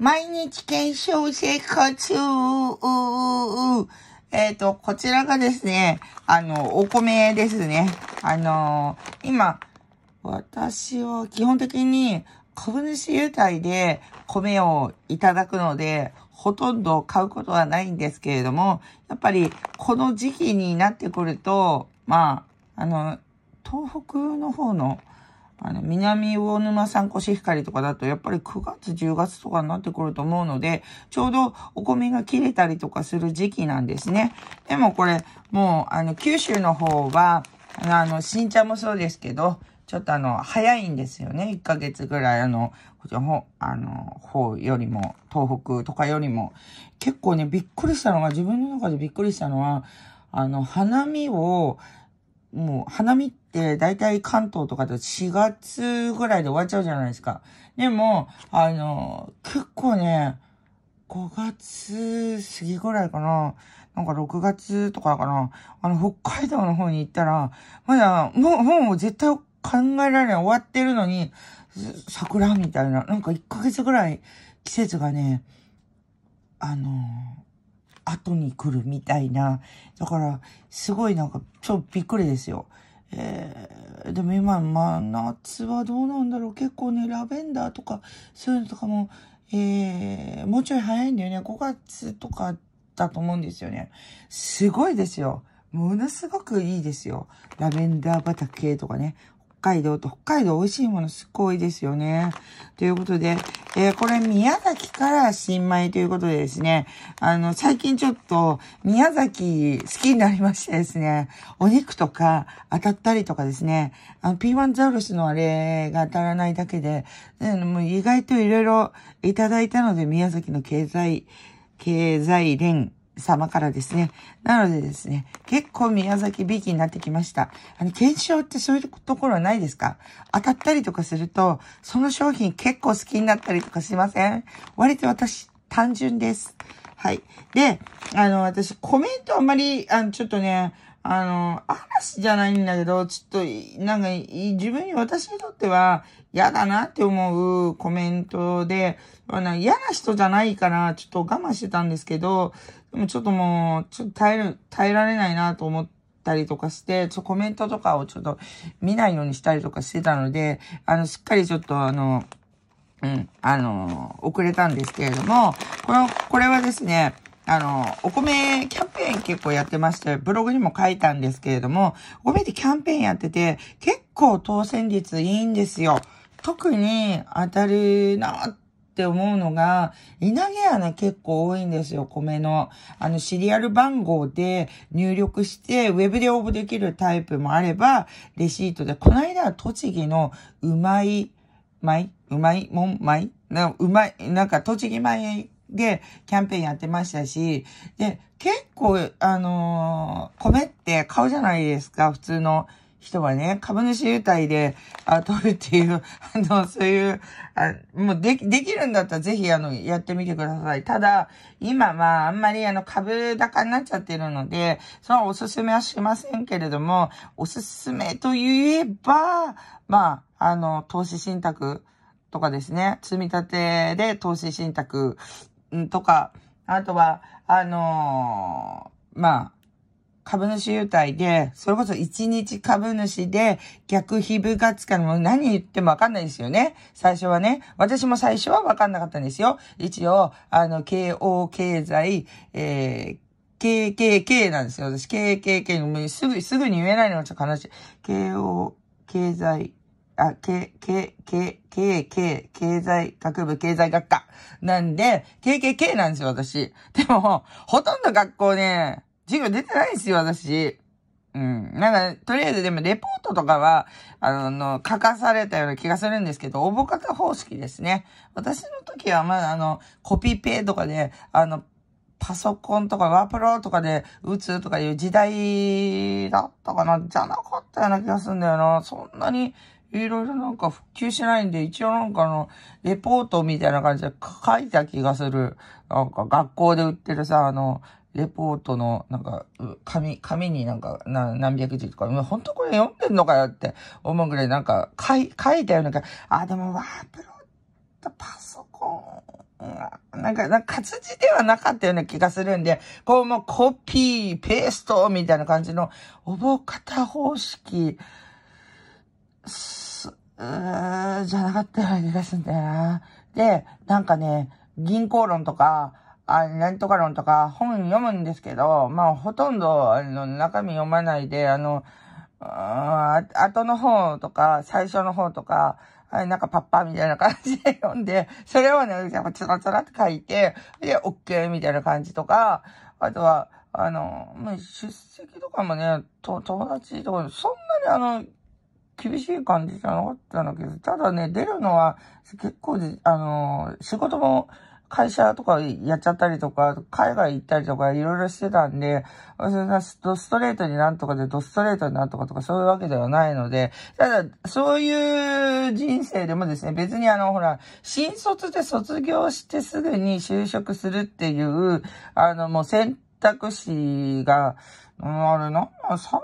毎日検証生活えっ、ー、と、こちらがですね、あの、お米ですね。あの今、私は基本的に株主優待で米をいただくので、ほとんど買うことはないんですけれども、やっぱりこの時期になってくると、まあ、あの、東北の方のあの、南魚沼産コシヒカリとかだと、やっぱり9月、10月とかになってくると思うので、ちょうどお米が切れたりとかする時期なんですね。でもこれ、もう、あの、九州の方は、あの、新茶もそうですけど、ちょっとあの、早いんですよね。1ヶ月ぐらい、あの、こちらあの、方よりも、東北とかよりも。結構ね、びっくりしたのが、自分の中でびっくりしたのは、あの、花見を、もう、花見って、、だいたい関東とかだと4月ぐらいで終わっちゃうじゃないですか。でも、あの、結構ね、5月過ぎぐらいかな。なんか6月とかかな。あの、北海道の方に行ったら、まだ、もう、もう絶対考えられない。終わってるのに、桜みたいな。なんか1ヶ月ぐらい季節がね、あの後に来るみたいな。だから、すごいなんか、ちょっとびっくりですよ。えー、でも今、まあ、夏はどうなんだろう。結構ね、ラベンダーとか、そういうのとかも、えー、もうちょい早いんだよね。5月とかだと思うんですよね。すごいですよ。ものすごくいいですよ。ラベンダー畑とかね。海道と、北海道美味しいものすっごいですよね。ということで、えー、これ宮崎から新米ということでですね、あの、最近ちょっと宮崎好きになりましてですね、お肉とか当たったりとかですね、あの、P1 ザウルスのあれが当たらないだけで、ね、もう意外といろいろいただいたので、宮崎の経済、経済連様からですね。なのでですね、結構宮崎ビーきになってきました。あの、検証ってそういうところはないですか当たったりとかすると、その商品結構好きになったりとかしません割と私、単純です。はい。で、あの、私、コメントあんまり、あの、ちょっとね、あの、嵐じゃないんだけど、ちょっと、なんか、自分に、私にとっては、嫌だなって思うコメントで、嫌な人じゃないから、ちょっと我慢してたんですけど、でもちょっともう、ちょっと耐える、耐えられないなと思ったりとかして、ちょ、コメントとかをちょっと見ないようにしたりとかしてたので、あの、しっかりちょっとあの、うん、あの、遅れたんですけれども、この、これはですね、あの、お米キャンペーン結構やってまして、ブログにも書いたんですけれども、お米ってキャンペーンやってて、結構当選率いいんですよ。特に当たるなってって思うのが、稲毛ね、結構多いんですよ、米の。あの、シリアル番号で入力して、ウェブで応募できるタイプもあれば、レシートで、この間は栃木のうまい、まいうまいもんまいうまい、なんか栃木米でキャンペーンやってましたし、で、結構、あのー、米って買うじゃないですか、普通の。人はね、株主優待で、あ、取るっていう、あの、そういう、あもうでき、できるんだったらぜひ、あの、やってみてください。ただ、今は、あんまり、あの、株高になっちゃってるので、そのおすすめはしませんけれども、おすすめと言えば、まあ、あの、投資信託とかですね、積み立てで投資信託とか、あとは、あのー、まあ、株主優待で、それこそ1日株主で逆非部活からも何言ってもわかんないですよね。最初はね。私も最初はわかんなかったんですよ。一応、あの、慶応経済、えー KKK なんですよ。私、KKK、すぐ、すぐに言えないのがちょっと悲しい。KO、経済、あ、け、け、け、け、K、経済学部、経済学科。なんで、KKK なんですよ、私。でも、ほとんど学校ね、授業出てないんですよ、私。うん。なんか、とりあえずでもレポートとかは、あの、書かされたような気がするんですけど、応募方方式ですね。私の時はまだあの、コピペとかで、あの、パソコンとかワープロとかで打つとかいう時代だったかなじゃなかったような気がするんだよな。そんなにいろいろなんか復旧しないんで、一応なんかあの、レポートみたいな感じで書いた気がする。なんか学校で売ってるさ、あの、レポートの、なんか、紙、紙になんか、な何百字とか、もう本当これ読んでんのかよって思うぐらい、なんか、書い、書いたようなか、あ、でも、ワープロとパソコン、なんか、なんか活字ではなかったような気がするんで、こうもうコピー、ペースト、みたいな感じの、覚え方方式、す、うーじゃなかったような気がするんだよな。で、なんかね、銀行論とか、あなんとか論とか本読むんですけど、まあ、ほとんど、あの、中身読まないで、あの、あ後の方とか、最初の方とか、はい、なんかパッパーみたいな感じで読んで、それをね、やっぱつらつらって書いて、で、OK みたいな感じとか、あとは、あの、出席とかもね、と友達とか、そんなにあの、厳しい感じじゃなかったんだけど、ただね、出るのは結構、あの、仕事も、会社とかやっちゃったりとか、海外行ったりとかいろいろしてたんで、そんなストレートになんとかで、ドストレートになんとかとかそういうわけではないので、ただ、そういう人生でもですね、別にあの、ほら、新卒で卒業してすぐに就職するっていう、あの、もう選択肢が、うあれな、3年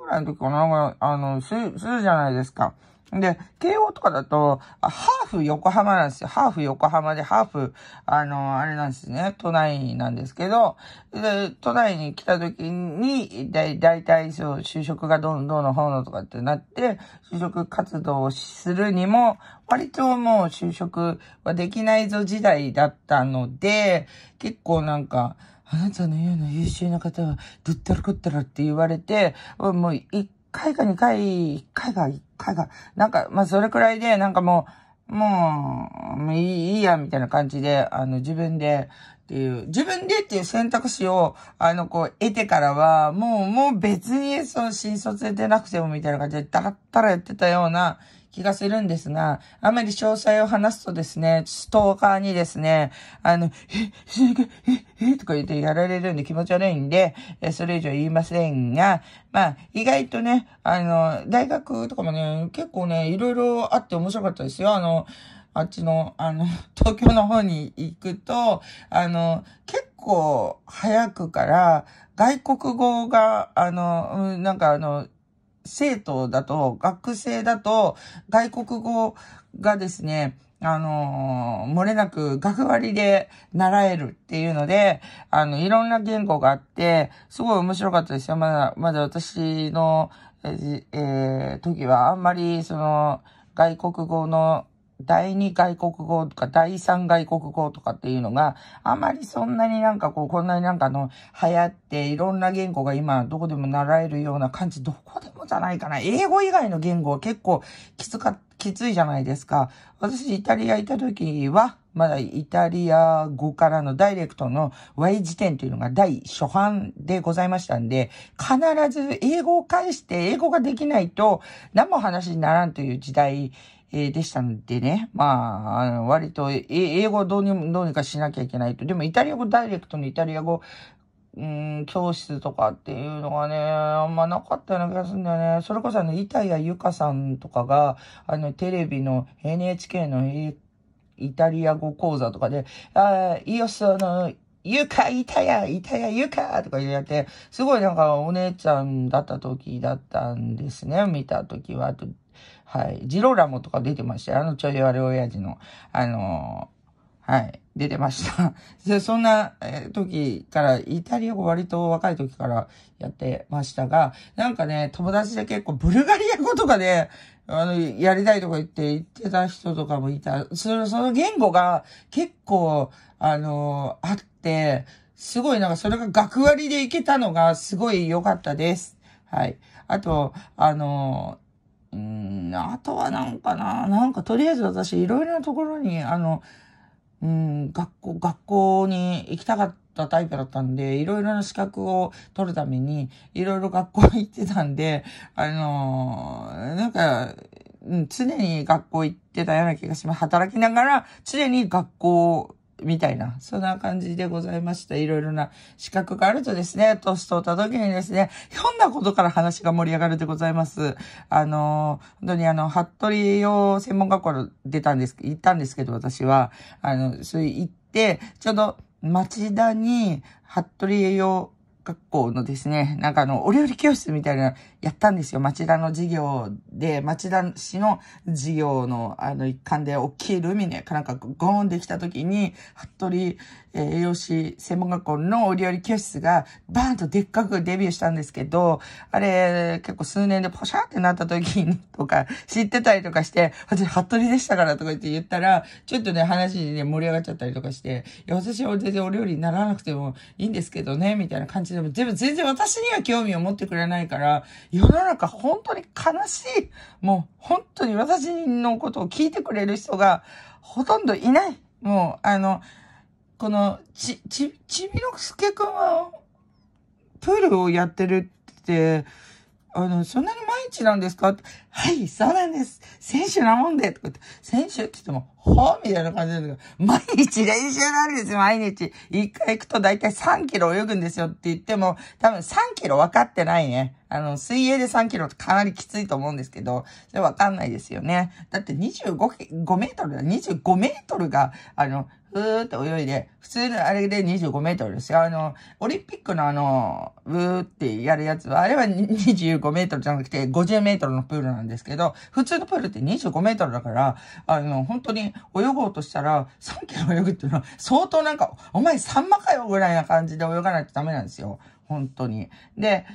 ぐらいの時かな、あの、す、するじゃないですか。で、慶応とかだと、ハーフ横浜なんですよ。ハーフ横浜で、ハーフ、あの、あれなんですね。都内なんですけど、で、都内に来た時に、だいだいたいそう、就職がどんどんの方のとかってなって、就職活動をするにも、割ともう就職はできないぞ時代だったので、結構なんか、あなたのような優秀な方は、どったらこったらって言われて、もう一回か2回、1回か1回か、なんか、まあ、それくらいで、なんかもう、もう、いいや、みたいな感じで、あの、自分で、っていう、自分でっていう選択肢を、あの、こう、得てからは、もう、もう別に、その、新卒で出なくてもみたいな感じで、だらったらやってたような気がするんですが、あまり詳細を話すとですね、ストーカーにですね、あの、え、へげえ、え、とか言ってやられるんで気持ち悪いんで、えそれ以上言いませんが、まあ、意外とね、あの、大学とかもね、結構ね、いろいろあって面白かったですよ。あの、あっちの、あの、東京の方に行くと、あの、結構早くから、外国語が、あの、なんかあの、生徒だと、学生だと、外国語がですね、あの漏れなく学割で習えるっていうので、あの、いろんな言語があって、すごい面白かったですよ。まだ、まだ私の、えー、時はあんまり、その、外国語の第2外国語とか第3外国語とかっていうのが、あまりそんなになんかこう、こんなになんかの、流行っていろんな言語が今どこでも習えるような感じ、どこでもじゃないかな。英語以外の言語は結構きつか、きついじゃないですか。私、イタリアいた時は、まだイタリア語からのダイレクトの Y 辞典というのが第初版でございましたんで、必ず英語を介して英語ができないと何も話にならんという時代えー、でしたんでね。まあ、あの割と、え英語どうにどうにかしなきゃいけないと。でも、イタリア語ダイレクトにイタリア語、うん、教室とかっていうのがね、あんまなかったような気がするんだよね。それこそあの、板谷由香さんとかが、あの、テレビの NHK のイタリア語講座とかで、あイオスあの、ゆか、いたや、いたや、ゆかとか言って、すごいなんかお姉ちゃんだった時だったんですね、見た時は。はい。ジローラモとか出てましたよ。あのちょい悪親父の、あのー、はい。出てました。で、そんな時から、イタリア語割と若い時からやってましたが、なんかね、友達で結構ブルガリア語とかで、あの、やりたいとか言って言ってた人とかもいた。その、その言語が結構、あのー、あって、すごいなんかそれが学割でいけたのがすごい良かったです。はい。あと、あのーうん、あとはなんかな、なんかとりあえず私いろいろなところに、あの、うん、学校、学校に行きたかったタイプだったんで、いろいろな資格を取るために、いろいろ学校行ってたんで、あのなんか、常に学校行ってたような気がします。働きながら、常に学校みたいな、そんな感じでございました。いろいろな資格があるとですね、トーストをた時にですね、ひょんなことから話が盛り上がるでございます。あの、本当にあの、服部用専門学校出たんです、行ったんですけど、私は、あの、そう行って、ちょうど町田に、服部養学校のですね、なんかあの、お料理教室みたいなやったんですよ。町田の事業で、町田市の事業の、あの、一環で、大きいルミネかなんかゴーンできた時に、服部、え栄養士専門学校のお料理教室が、バーンとでっかくデビューしたんですけど、あれ、結構数年でポシャーってなった時に、とか、知ってたりとかして、私、服部でしたからとか言って言ったら、ちょっとね、話にね、盛り上がっちゃったりとかして、いや、私は全然お料理にならなくてもいいんですけどね、みたいな感じでも、でも全然私には興味を持ってくれないから、世の中本当に悲しい。もう本当に私のことを聞いてくれる人がほとんどいない。もう、あの、この、ち、ち、ちびのすけくんは、プールをやってるって、あの、そんなに毎日なんですかはい、そうなんです。選手なもんで、とか言って、選手って言っても、ほうみたいな感じなんだけど、毎日練習なんですよ、毎日。一回行くと大体3キロ泳ぐんですよって言っても、多分3キロ分かってないね。あの、水泳で3キロってかなりきついと思うんですけど、それ分かんないですよね。だって25、5メートルだ、25メートルが、あの、ふーって泳いで、普通のあれで25メートルですよ。あの、オリンピックのあの、うーってやるやつは、あれは25メートルじゃなくて50メートルのプールなんですんですけど、普通のプールって25メートルだから、あの、本当に泳ごうとしたら、3キロ泳ぐっていうのは相当なんか、お前サンマかよぐらいな感じで泳がないとダメなんですよ。本当に。で、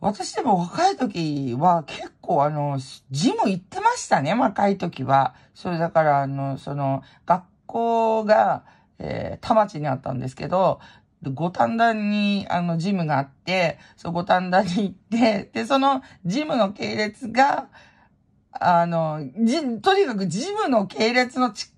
私でも若い時は結構あの、ジム行ってましたね、若い時は。それだからあの、その、学校が、えー、田町にあったんですけど、五反田に、あの、ジムがあって、そう、五反田に行って、で、その、ジムの系列が、あの、じ、とにかくジムの系列の近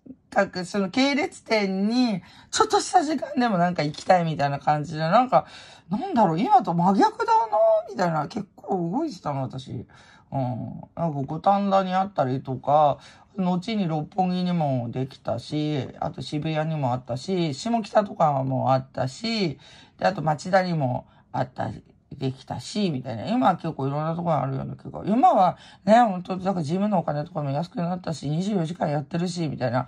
く、その系列店に、ちょっとした時間でもなんか行きたいみたいな感じで、なんか、なんだろう、今と真逆だな、みたいな、結構動いてたの、私。うん。なんか五反田にあったりとか、後に六本木にもできたし、あと渋谷にもあったし、下北とかもあったし、で、あと町田にもあったり、できたし、みたいな。今は結構いろんなところにあるような気が。今はね、本当なんか自分のお金とかも安くなったし、24時間やってるし、みたいな。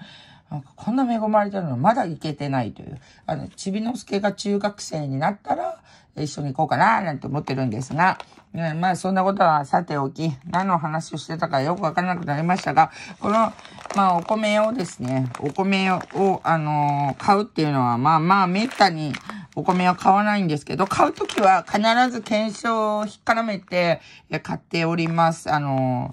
なんかこんな恵まれてるのまだ行けてないという。あの、ちびのすけが中学生になったら、一緒に行こうかな、なんて思ってるんですが。ね、まあそんなことはさておき、何の話をしてたかよくわからなくなりましたが、この、まあお米をですね、お米を、あのー、買うっていうのは、まあまあめったにお米は買わないんですけど、買うときは必ず検証を引っ絡めて買っております。あの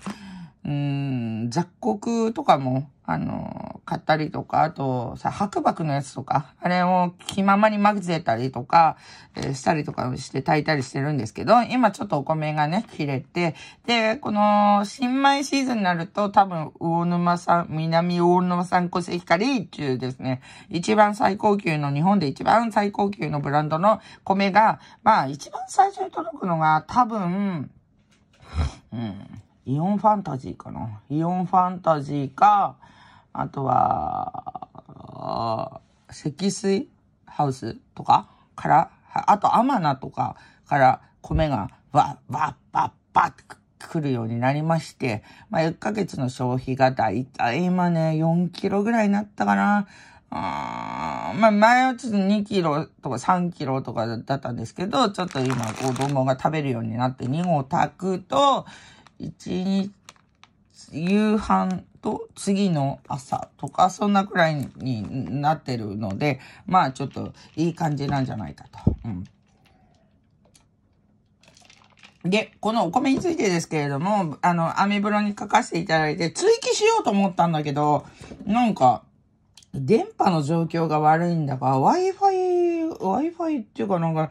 ー、うん、雑穀とかもあの、買ったりとか、あとさ、白馬のやつとか、あれを気ままに混ぜたりとか、えー、したりとかして炊いたりしてるんですけど、今ちょっとお米がね、切れて、で、この、新米シーズンになると多分、魚沼産、南魚沼産コシヒカリっていうですね、一番最高級の、日本で一番最高級のブランドの米が、まあ、一番最初に届くのが多分、うん、イオンファンタジーかな。イオンファンタジーか、あとは、積水ハウスとかから、あと天菜とかから米がわ、わ、わ、わって来るようになりまして、まあ、1ヶ月の消費がだいたい今ね、4キロぐらいになったかな。あまあ、前はちょっと2キロとか3キロとかだったんですけど、ちょっと今、子供が食べるようになって2合炊くと、1日、夕飯と次の朝とか、そんなくらいになってるので、まあちょっといい感じなんじゃないかと。うんで、このお米についてですけれども、あの、アメブロに書かせていただいて、追記しようと思ったんだけど、なんか、電波の状況が悪いんだか、Wi-Fi、Wi-Fi っていうかなんか、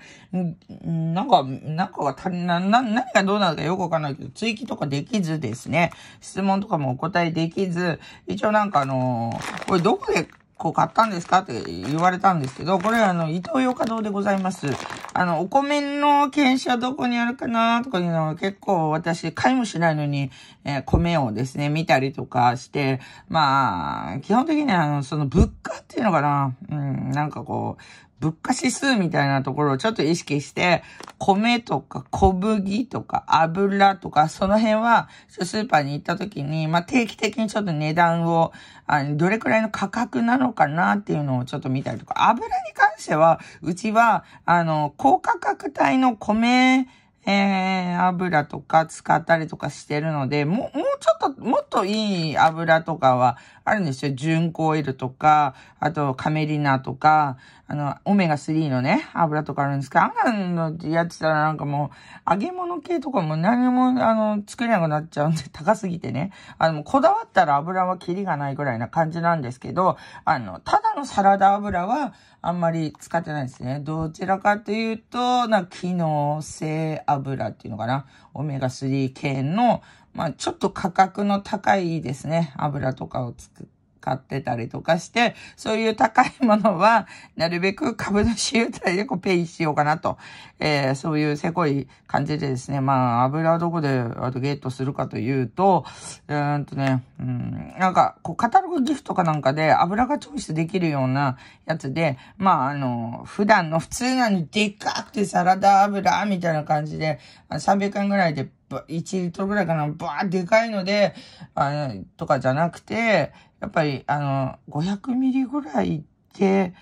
なんか、なんかが足りな、な、何がどうなのかよくわかんないけど、追記とかできずですね、質問とかもお答えできず、一応なんかあのー、これどこで、こう買ったんですかって言われたんですけど、これあの、伊東洋華堂でございます。あの、お米の検査どこにあるかなとかいうのは結構私、買いもしないのに、えー、米をですね、見たりとかして、まあ、基本的には、あの、その物価っていうのかなうん、なんかこう、物価指数みたいなところをちょっと意識して、米とか小麦とか油とか、その辺は、スーパーに行った時に、まあ、定期的にちょっと値段を、あの、どれくらいの価格なのかなっていうのをちょっと見たりとか、油に関しては、うちは、あの、高価格帯の米、えー、油とか使ったりとかしてるので、もう、もうちょっと、もっといい油とかはあるんですよ。純コオイルとか、あとカメリナとか、あの、オメガ3のね、油とかあるんですけど、あんなのやってたらなんかもう、揚げ物系とかも何も、あの、作れなくなっちゃうんで、高すぎてね。あの、こだわったら油はキリがないぐらいな感じなんですけど、あの、ただのサラダ油は、あんまり使ってないですね。どちらかというと、な機能性油っていうのかな。オメガ3系の、まあ、ちょっと価格の高いですね。油とかを作って。買ってたりとかして、そういう高いものは、なるべく株主優待でこうペイしようかなと、えー、そういうせこい感じでですね、まあ、油はどこであとゲットするかというと、うんとね、うん、なんか、こう、カタログギフトかなんかで油がチョイスできるようなやつで、まあ、あの、普段の普通なにでっかくてサラダ油みたいな感じで、300円ぐらいで1リットルぐらいかな、ばーでかいので、あとかじゃなくて、やっぱり、あの、500ミリぐらいで、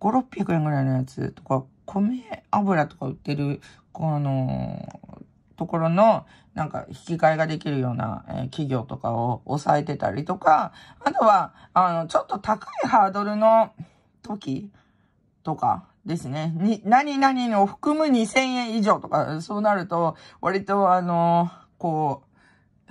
5、600円ぐらいのやつとか、米油とか売ってる、この、ところの、なんか、引き換えができるような、えー、企業とかを抑えてたりとか、あとは、あの、ちょっと高いハードルの時とかですね。に、何々を含む2000円以上とか、そうなると、割とあの、こう、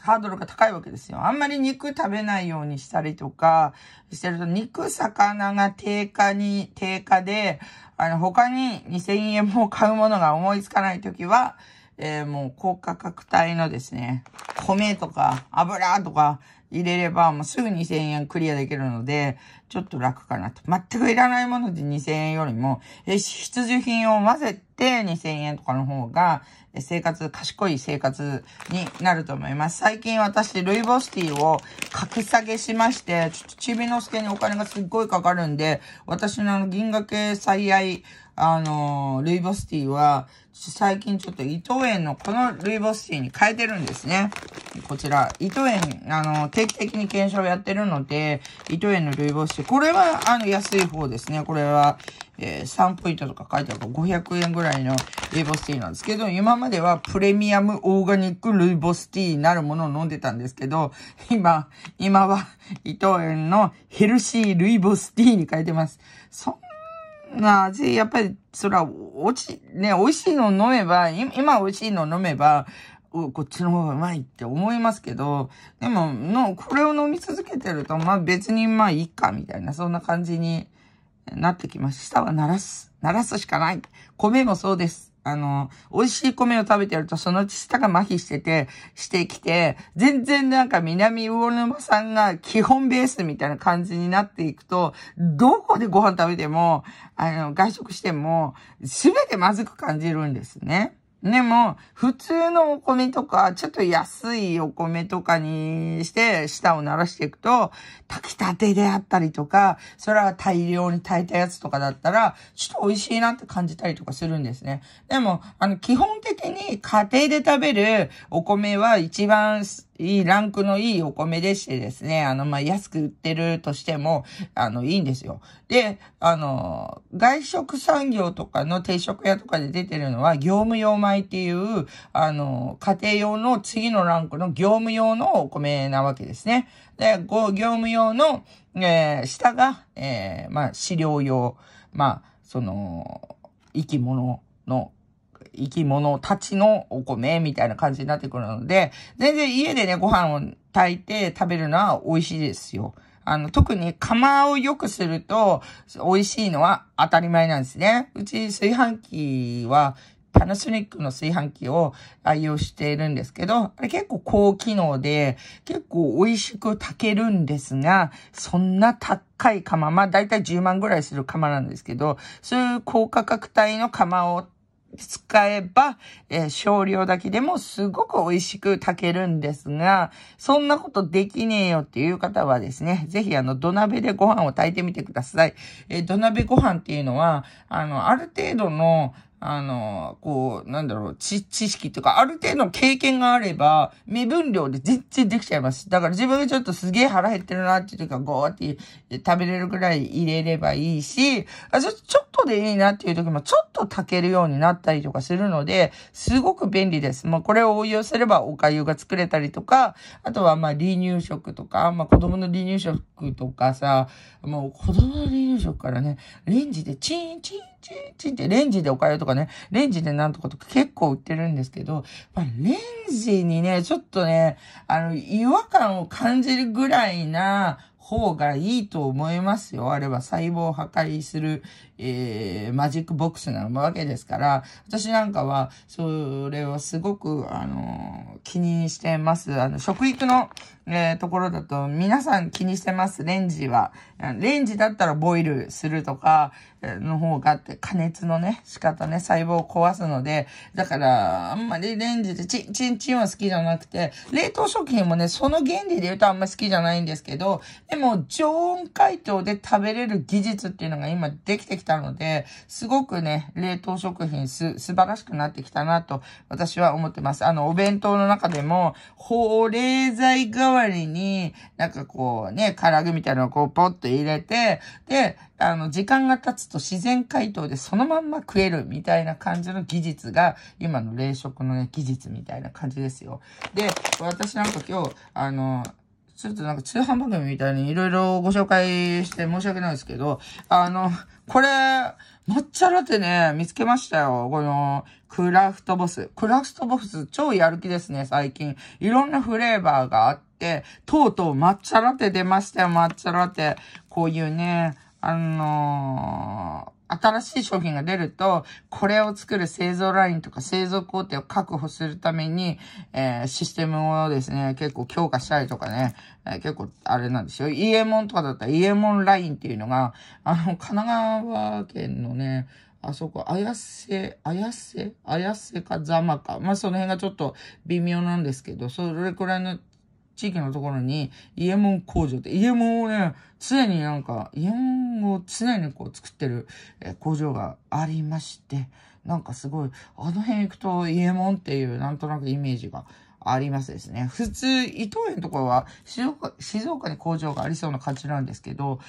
ハードルが高いわけですよ。あんまり肉食べないようにしたりとかしてると、肉、魚が低下に、低下で、あの、他に2000円も買うものが思いつかないときは、えー、もう高価格帯のですね、米とか油とか、入れれば、もうすぐ2000円クリアできるので、ちょっと楽かなと。全くいらないもので2000円よりも、え必需品を混ぜて2000円とかの方が、生活、賢い生活になると思います。最近私、ルイボスティーを格下げしまして、ちょっとちびのすけにお金がすっごいかかるんで、私の銀河系最愛、あのルイボスティーは、最近ちょっと伊藤園のこのルイボスティーに変えてるんですね。こちら、伊藤園、あの、定期的に検証やってるので、伊藤園のルイボスティー、これは、あの、安い方ですね。これは、えー、3ポイントとか書いてある500円ぐらいのルイボスティーなんですけど、今まではプレミアムオーガニックルイボスティーなるものを飲んでたんですけど、今、今は伊藤園のヘルシールイボスティーに変えてます。そんなぜやっぱり、そら、落ち、ね、美味しいの飲めば、今美味しいの飲めば、こっちの方がうまいって思いますけど、でも、の、これを飲み続けてると、まあ別にまあいいか、みたいな、そんな感じになってきます。舌は鳴らす。鳴らすしかない。米もそうです。あの、美味しい米を食べてると、その舌が麻痺してて、してきて、全然なんか南魚沼さんが基本ベースみたいな感じになっていくと、どこでご飯食べても、あの、外食しても、すべてまずく感じるんですね。でも、普通のお米とか、ちょっと安いお米とかにして、舌を鳴らしていくと、炊きたてであったりとか、それは大量に炊いたやつとかだったら、ちょっと美味しいなって感じたりとかするんですね。でも、あの、基本的に家庭で食べるお米は一番いいランクのいいお米でしてですね、あの、まあ、安く売ってるとしても、あの、いいんですよ。で、あの、外食産業とかの定食屋とかで出てるのは、業務用米っていう、あの、家庭用の次のランクの業務用のお米なわけですね。で、業務用の、えー、下が、えー、まあ、飼料用、まあ、その、生き物の生き物たちのお米みたいな感じになってくるので、全然家でね、ご飯を炊いて食べるのは美味しいですよ。あの、特に釜を良くすると美味しいのは当たり前なんですね。うち炊飯器はパナソニックの炊飯器を愛用しているんですけど、あれ結構高機能で、結構美味しく炊けるんですが、そんな高い釜、まあ大体10万ぐらいする釜なんですけど、そういう高価格帯の釜を使えば、えー、少量だけでもすごく美味しく炊けるんですが、そんなことできねえよっていう方はですね、ぜひあの土鍋でご飯を炊いてみてください。えー、土鍋ご飯っていうのは、あの、ある程度の、あの、こう、なんだろう、知、知識とか、ある程度の経験があれば、目分量で全然できちゃいます。だから自分がちょっとすげえ腹減ってるなっていう時は、ゴーって食べれるくらい入れればいいし、あ、ちょ、っとでいいなっていう時も、ちょっと炊けるようになったりとかするので、すごく便利です。まあ、これを応用すればお粥が作れたりとか、あとはまあ、離乳食とか、まあ、子供の離乳食とかさ、もう子供の離乳食からね、レンジでチンチンチンチンってレンジでお粥とかかね、レンジでなんとかとか結構売ってるんですけど、まあ、レンジにね、ちょっとね、あの、違和感を感じるぐらいな方がいいと思いますよ。あれは細胞を破壊するえー、マジックボックスなわけですから、私なんかは、それをすごく、あのー、気にしてます。あの、食育の、えー、ところだと、皆さん気にしてます、レンジは。レンジだったらボイルするとか、の方がって、加熱のね、仕方ね、細胞を壊すので、だから、あんまりレンジでチン、チンチンは好きじゃなくて、冷凍食品もね、その原理で言うとあんま好きじゃないんですけど、でも、常温解凍で食べれる技術っていうのが今できてきたたので、すごくね、冷凍食品す、素晴らしくなってきたなと、私は思ってます。あの、お弁当の中でも、保冷剤代わりに、なんかこうね、唐揚げみたいなのをこうポッと入れて、で、あの、時間が経つと自然解凍でそのまんま食えるみたいな感じの技術が、今の冷食のね、技術みたいな感じですよ。で、私なんか今日、あの、ちょっとなんか通販番組みたいにいろいろご紹介して申し訳ないですけど、あの、これ、抹茶ラテね、見つけましたよ。この、クラフトボス。クラフトボス、超やる気ですね、最近。いろんなフレーバーがあって、とうとう抹茶ラテ出ましたよ、抹茶ラテ。こういうね、あのー新しい商品が出ると、これを作る製造ラインとか製造工程を確保するために、えー、システムをですね、結構強化したりとかね、えー、結構あれなんですよ。イエモンとかだったらイエモンラインっていうのが、あの、神奈川県のね、あそこ、綾瀬、綾瀬綾瀬かざまか。まあ、その辺がちょっと微妙なんですけど、それくらいの地域のところに、イエモン工場って、イエモンをね、常になんか、イエモンを常にこう作ってる工場がありまして、なんかすごい、あの辺行くとイエモンっていうなんとなくイメージがありますですね。普通、伊東園とかは静岡静岡に工場がありそうな感じなんですけど、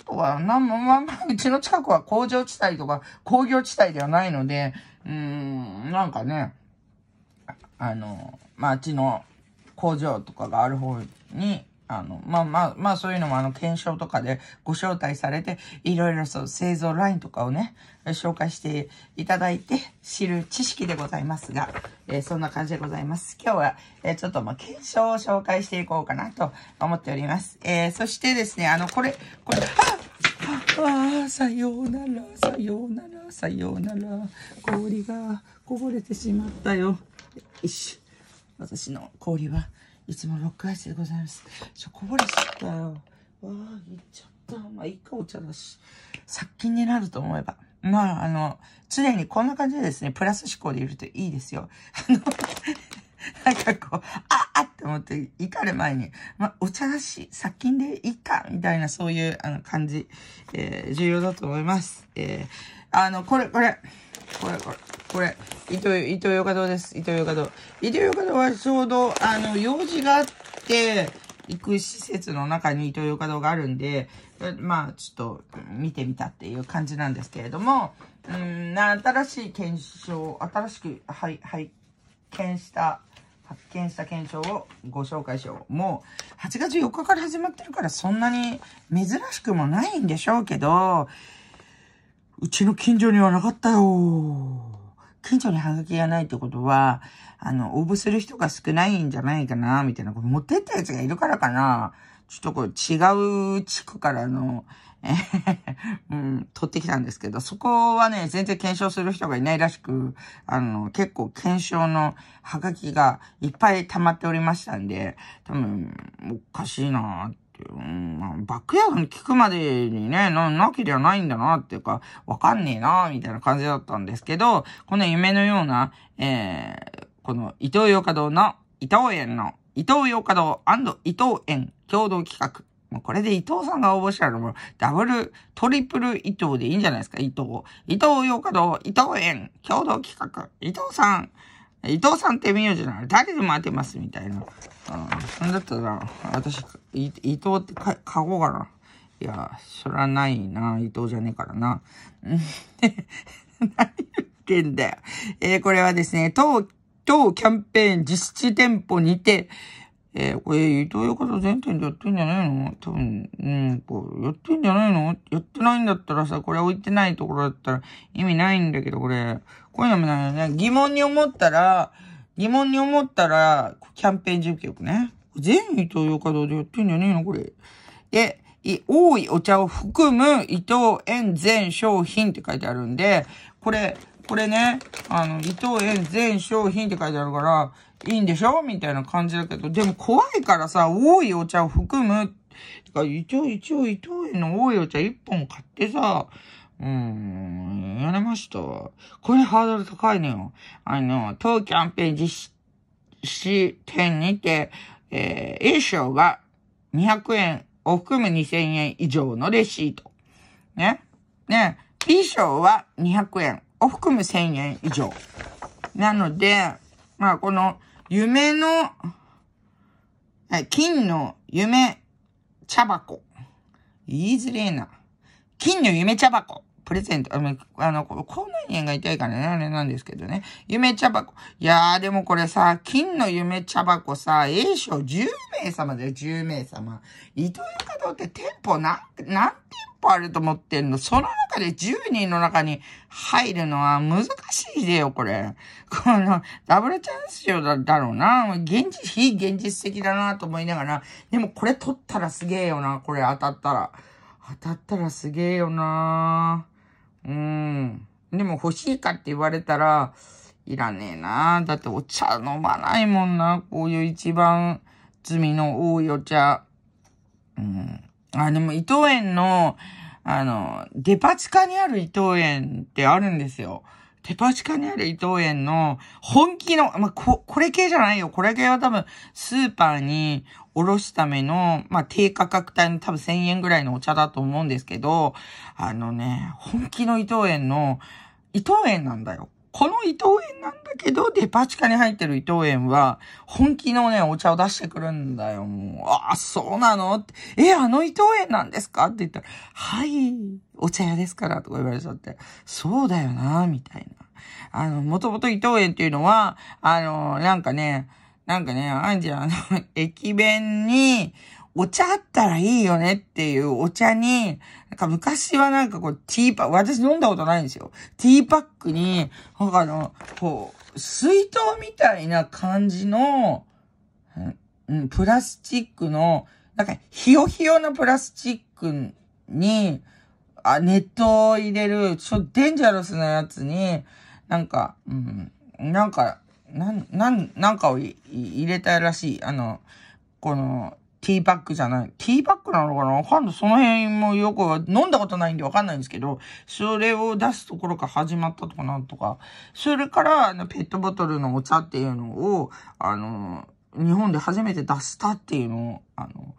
あとは、なんも、まあまあ、うちの近くは工場地帯とか工業地帯ではないので、うーん、なんかね、あの、まあ、ちの工場とかがある方に、あの、まあまあ、まあそういうのもあの、検証とかでご招待されて、いろいろそう、製造ラインとかをね、紹介していただいて知る知識でございますが、えー、そんな感じでございます。今日は、えー、ちょっとまあ、検証を紹介していこうかなと思っております。えー、そしてですね、あの、これ、これ、ああ、さようなら、さようなら、さようなら、氷がこぼれてしまったよ。よし私の氷はいつもロックアイスでございます。ちょ、こぼれちゃったよ。わあ、いっちゃった。まあ、いいか、お茶だし。殺菌になると思えば。まあ、あの、常にこんな感じでですね、プラス思考でいるといいですよ。あの、なんかこう、ああって思って、怒る前に、まあ、お茶だし、殺菌でいいか、みたいな、そういう、あの、感じ、えー、重要だと思います。えー、あの、これ、これ、これ、これ。これ、伊藤、伊藤洋華堂です。伊藤洋華堂。伊藤洋華堂はちょうど、あの、用事があって、行く施設の中に伊藤洋華堂があるんで、まあ、ちょっと見てみたっていう感じなんですけれども、うん、新しい検証、新しく、はい、はい、検した、発見した検証をご紹介しよう。もう、8月4日から始まってるからそんなに珍しくもないんでしょうけど、うちの近所にはなかったよ。近所にハガキがないってことは、あの、応募する人が少ないんじゃないかな、みたいな。これ持ってったやつがいるからかな。ちょっとこれ違う地区からの、えー、うん、取ってきたんですけど、そこはね、全然検証する人がいないらしく、あの、結構検証のハガキがいっぱい溜まっておりましたんで、多分、おかしいなうん、バックヤードに聞くまでにね、な、なきゃないんだな、っていうか、わかんねえな、みたいな感じだったんですけど、この夢のような、えー、この伊藤洋華堂の、伊藤園の、伊藤洋華堂伊藤園共同企画。もうこれで伊藤さんが応募したらもう、ダブル、トリプル伊藤でいいんじゃないですか、伊藤。伊藤洋華堂伊藤園共同企画。伊藤さん。伊藤さんって名字なの誰でも当てますみたいな。うん。そんだったら、私、伊藤ってか書こうかな。いや、そらないな。伊藤じゃねえからな。何言ってんだよ。えー、これはですね、当、当キャンペーン実施店舗にて、えー、これ、伊藤洋華と全店でやってんじゃないの多分、うん、こう、やってんじゃないのやってないんだったらさ、これ置いてないところだったら意味ないんだけど、これ、こういうのもないよね。疑問に思ったら、疑問に思ったら、キャンペーン実況ね。全伊藤洋華堂でやってんじゃねえのこれ。で、い、多いお茶を含む伊藤園全商品って書いてあるんで、これ、これね、あの、伊藤園全商品って書いてあるから、いいんでしょみたいな感じだけど、でも怖いからさ、多いお茶を含む、てか一応一応伊藤園の多いお茶一本買ってさ、うーん、やれましたわ。これハードル高いのよ。あの、当キャンペーン実施店にて、えー、A 賞が200円を含む2000円以上のレシート。ね。ね。B 賞は200円を含む1000円以上。なので、まあこの、夢の、金の夢茶箱。言いづれえな。金の夢茶箱。プレゼント。あの、あのなに縁が痛いからね、あれなんですけどね。夢茶箱。いやー、でもこれさ、金の夢茶箱さ、A 賞10名様だよ、10名様。伊藤洋華堂って店舗な、何歩あると思ってんの。その中で10人の中に入るのは難しいでよ、これ。この、ダブルチャンスよだだろうな。現実、非現実的だなと思いながら。でもこれ取ったらすげえよな、これ当たったら。当たったらすげえよなうん。でも欲しいかって言われたら、いらねえなだってお茶飲まないもんな。こういう一番罪の多いお茶。うん。あの、伊藤園の、あの、デパ地下にある伊藤園ってあるんですよ。デパ地下にある伊藤園の本気の、まあ、こ、これ系じゃないよ。これ系は多分、スーパーにおろすための、まあ、低価格帯の多分1000円ぐらいのお茶だと思うんですけど、あのね、本気の伊藤園の、伊藤園なんだよ。この伊藤園なんだけど、デパ地下に入ってる伊藤園は、本気のね、お茶を出してくるんだよ、もう。ああ、そうなのって。え、あの伊藤園なんですかって言ったら、はい、お茶屋ですから、とか言われちゃって、そうだよな、みたいな。あの、もともと伊藤園っていうのは、あの、なんかね、なんかね、あんじゃあの、駅弁に、お茶あったらいいよねっていうお茶に、なんか昔はなんかこう、ティーパック、私飲んだことないんですよ。ティーパックに、なんかあの、こう、水筒みたいな感じの、うん、プラスチックの、なんか、ひよひよのプラスチックに、あ、熱湯を入れる、ちょ、デンジャロスなやつに、なんか、うん、なんか、なん、なん、なんかを入れたらしい。あの、この、ティーバッグじゃない。ティーバッグなのかなわかんない。その辺もよく、飲んだことないんでわかんないんですけど、それを出すところから始まったとかなんとか。それから、あの、ペットボトルのお茶っていうのを、あの、日本で初めて出したっていうのを、あの、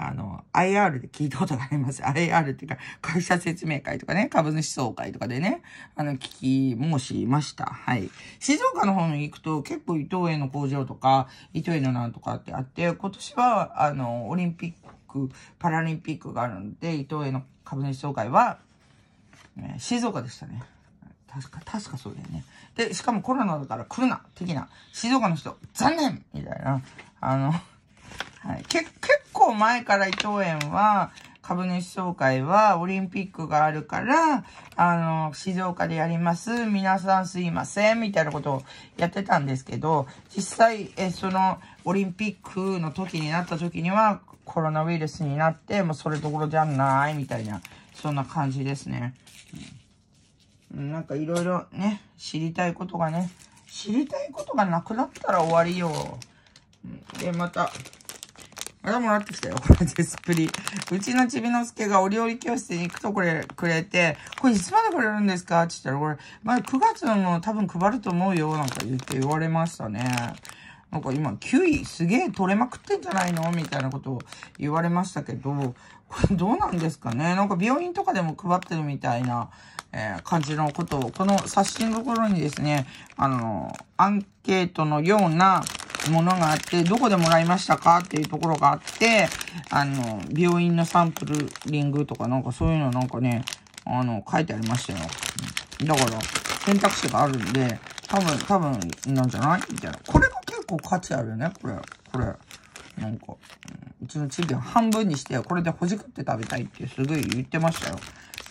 あの、IR で聞いたことがあります。IR っていうか、会社説明会とかね、株主総会とかでね、あの、聞きもしました。はい。静岡の方に行くと、結構伊藤園の工場とか、伊藤園のなんとかってあって、今年は、あの、オリンピック、パラリンピックがあるので、伊藤園の株主総会は、静岡でしたね。確か、確かそうだよね。で、しかもコロナだから来るな的な、静岡の人、残念みたいな、あの、はい、結構前から伊藤園は、株主総会はオリンピックがあるから、あの、静岡でやります。皆さんすいません。みたいなことをやってたんですけど、実際、え、その、オリンピックの時になった時には、コロナウイルスになって、もうそれどころじゃない、みたいな、そんな感じですね。うん、なんかいろいろね、知りたいことがね、知りたいことがなくなったら終わりよ。で、また、まだもらってきたよ、これ、デスプリ。うちのちびのすけがお料理教室に行くとこれくれて、これいつまでくれるんですかって言ったら、これ、まあ9月の多分配ると思うよ、なんか言って言われましたね。なんか今、9位すげえ取れまくってんじゃないのみたいなことを言われましたけど、これどうなんですかねなんか病院とかでも配ってるみたいな、えー、感じのことを、この冊子のところにですね、あの、アンケートのような、ものがあって、どこでもらいましたかっていうところがあって、あの、病院のサンプルリングとかなんかそういうのなんかね、あの、書いてありましたよ。だから、選択肢があるんで、多分、多分、なんじゃないみたいな。これが結構価値あるよね、これ。これ。なんか、うちの地域を半分にして、これでほじくって食べたいってすごい言ってましたよ。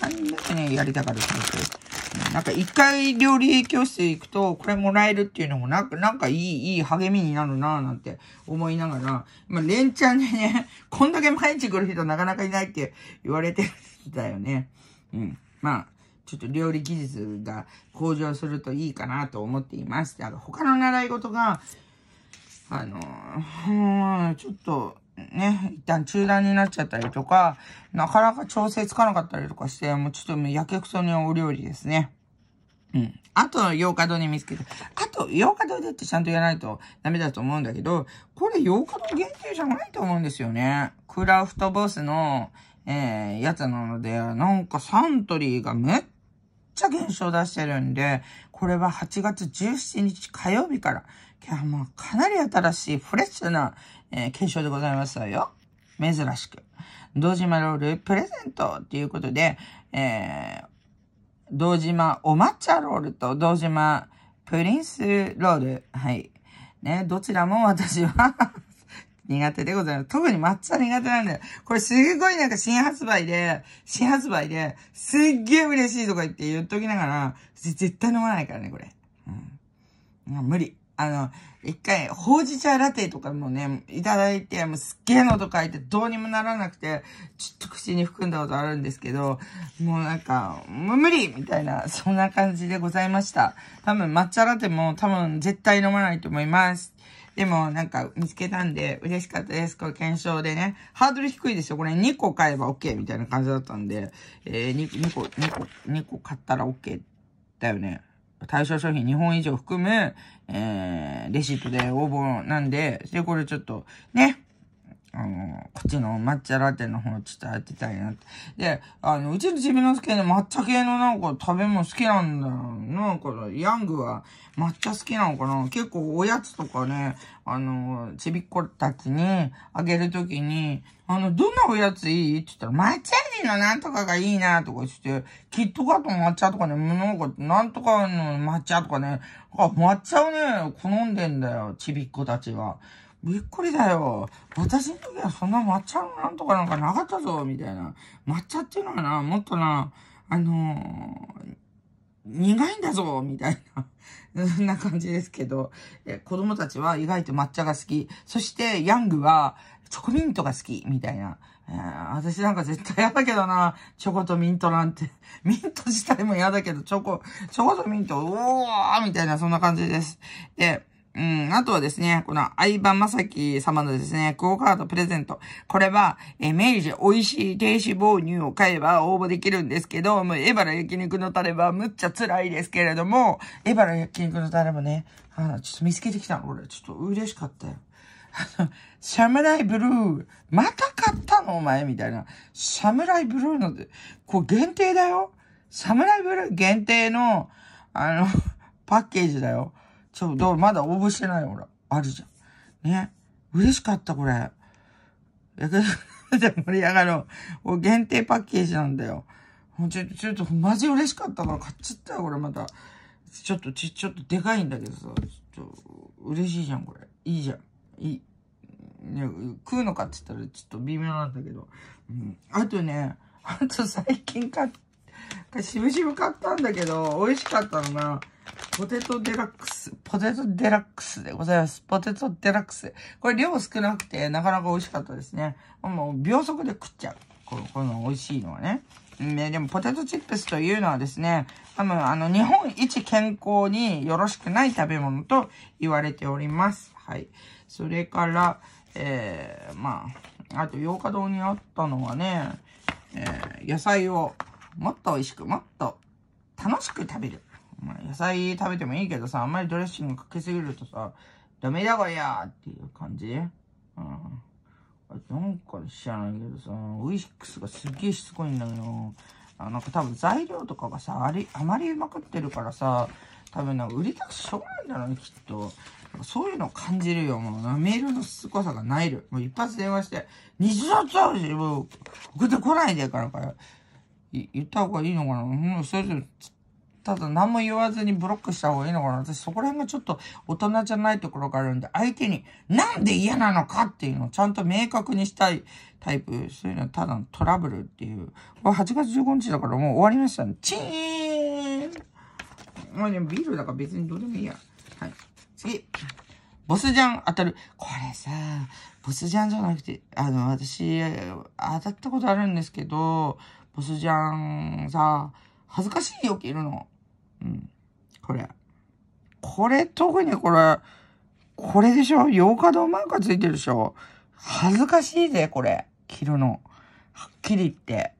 なんでね、やりたがるって。ね。なんか一回料理教室行くと、これもらえるっていうのもなんか、なんかいい、いい励みになるなぁなんて思いながら、まあ、連チャンでね、こんだけ毎日来る人なかなかいないって言われてたよね。うん。まあ、ちょっと料理技術が向上するといいかなと思っています。だから他の習い事が、あのー、ちょっと、ね、一旦中断になっちゃったりとか、なかなか調整つかなかったりとかして、もうちょっともうやけくそにお料理ですね。うん。あと8日堂に見つけて、あと8日堂でってちゃんとやらないとダメだと思うんだけど、これ8日堂限定じゃないと思うんですよね。クラフトボスの、えー、やつなので、なんかサントリーがめっちゃ減少出してるんで、これは8月17日火曜日から、いや、まあ、かなり新しいフレッシュなえー、継でございますわよ。珍しく。堂島ロールプレゼントっていうことで、えー、堂島お抹茶ロールと堂島プリンスロール。はい。ね、どちらも私は 苦手でございます。特に抹茶苦手なんだよ。これすごいなんか新発売で、新発売で、すっげえ嬉しいとか言って言っときながら、絶対飲まないからね、これ。うん、無理。あの、一回、ほうじ茶ラテとかもね、いただいて、もうすっげえとか言って、どうにもならなくて、ちょっと口に含んだことあるんですけど、もうなんか、もう無理みたいな、そんな感じでございました。多分、抹茶ラテも多分、絶対飲まないと思います。でも、なんか、見つけたんで、嬉しかったです。これ、検証でね。ハードル低いですよ。これ、2個買えば OK みたいな感じだったんで、えー、2, 2個、2個、2個買ったら OK だよね。対象商品2本以上含む、えー、レシートで応募なんで、で、これちょっと、ね、あの、こっちの抹茶ラテの方ちょっと当てたいなって。で、あの、うちのちびのすけね、抹茶系のなんか食べ物好きなんだよ。なんか、ヤングは抹茶好きなのかな結構おやつとかね、あの、ちびっ子たちにあげるときに、あの、どんなおやついいって言ったら、抹茶味のなんとかがいいなとか言って、キットカット抹茶とかね、なんか、なんとかの抹茶とかね、あ、抹茶をね、好んでんだよ、ちびっ子たちは。びっくりだよ。私の時はそんな抹茶のなんとかなんかなかったぞ、みたいな。抹茶っていうのはな、もっとな、あのー、苦いんだぞ、みたいな。そ んな感じですけど、子供たちは意外と抹茶が好き。そして、ヤングは、チョコミントが好き、みたいな。えー、私なんか絶対嫌だけどな。チョコとミントなんて。ミント自体も嫌だけど、チョコ、チョコとミント、おーみたいな、そんな感じです。で、うん、あとはですね、この相葉正樹様のですね、クオカードプレゼント。これは、え明治美味しい低脂肪乳を買えば応募できるんですけど、もうエバラ焼肉のタレはむっちゃ辛いですけれども、エバラ焼肉のタレもね、あちょっと見つけてきたの、俺。ちょっと嬉しかったよ。あの、シャムライブルー、また買ったのお前みたいな。シャムライブルーの、こう限定だよ。サムライブルー限定の、あの、パッケージだよ。そう、どうまだ応募してないほら。あるじゃん。ね。嬉しかった、これ。やけど、じ ゃ盛り上がろう。限定パッケージなんだよ。ちょちょっと、マジ嬉しかったから買っちゃったよ、これまた。ちょっと、ち、ちょっとでかいんだけどさ、ちょっと、嬉しいじゃん、これ。いいじゃん。いい。ね、食うのかって言ったらちょっと微妙なんだけど。うん。あとね、あと最近買っ、しぶしぶ買ったんだけど、美味しかったのが、ポテトデラックス、ポテトデラックスでございます。ポテトデラックス。これ量少なくて、なかなか美味しかったですね。もう秒速で食っちゃう。この、この美味しいのはね。ね、でもポテトチップスというのはですね、多分あの日本一健康によろしくない食べ物と言われております。はい。それから、えー、まあ、あと、洋華堂にあったのはね、えー、野菜をもっと美味しく、もっと楽しく食べる。まあ、野菜食べてもいいけどさ、あんまりドレッシングかけすぎるとさ、ダメだこりゃーっていう感じうん。なんか知らないけどさ、ウィックスがすっげえしつこいんだけど、あなんか多分材料とかがさ、あり、あまりうまくってるからさ、多分な、売りたくしょうがないんだろうね、きっと。そういうの感じるよ、もうな。メールのしつこさがないる。もう一発電話して、日常うし、もう、送ってこないでからから、言った方がいいのかなうん、そただ何も言わずにブロックした方がいいのかな。私そこら辺がちょっと大人じゃないところがあるんで、相手になんで嫌なのかっていうのをちゃんと明確にしたいタイプ。そういうのはただのトラブルっていう。これ8月15日だからもう終わりましたね。チーンまあでもビールだから別にどうでもいいや。はい。次。ボスジャン当たる。これさ、ボスジャンじゃなくて、あの、私、当たったことあるんですけど、ボスジャンさ、恥ずかしいよ、着るの。うん。これ。これ、特にこれ、これでしょカー堂マーカーついてるでしょ恥ずかしいぜ、これ。着るの。はっきり言って。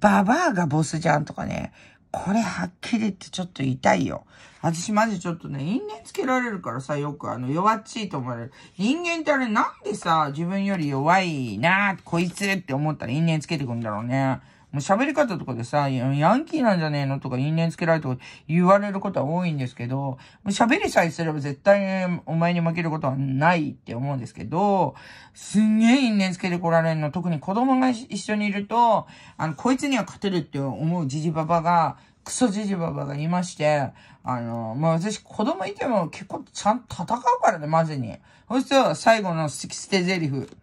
ババアがボスじゃんとかね。これはっきり言ってちょっと痛いよ。私マジちょっとね、因縁つけられるからさ、よくあの、弱っちいと思われる。人間ってあれなんでさ、自分より弱いなこいつって思ったら因縁つけてくんだろうね。う喋り方とかでさ、ヤンキーなんじゃねえのとか因縁つけられると言われることは多いんですけど、喋りさえすれば絶対、お前に負けることはないって思うんですけど、すんげえ因縁つけてこられるの。特に子供が一緒にいると、あの、こいつには勝てるって思うじじばばが、クソじじばばがいまして、あの、まあ、私、子供いても結構ちゃんと戦うからね、マジに。そしたら最後の捨て台詞。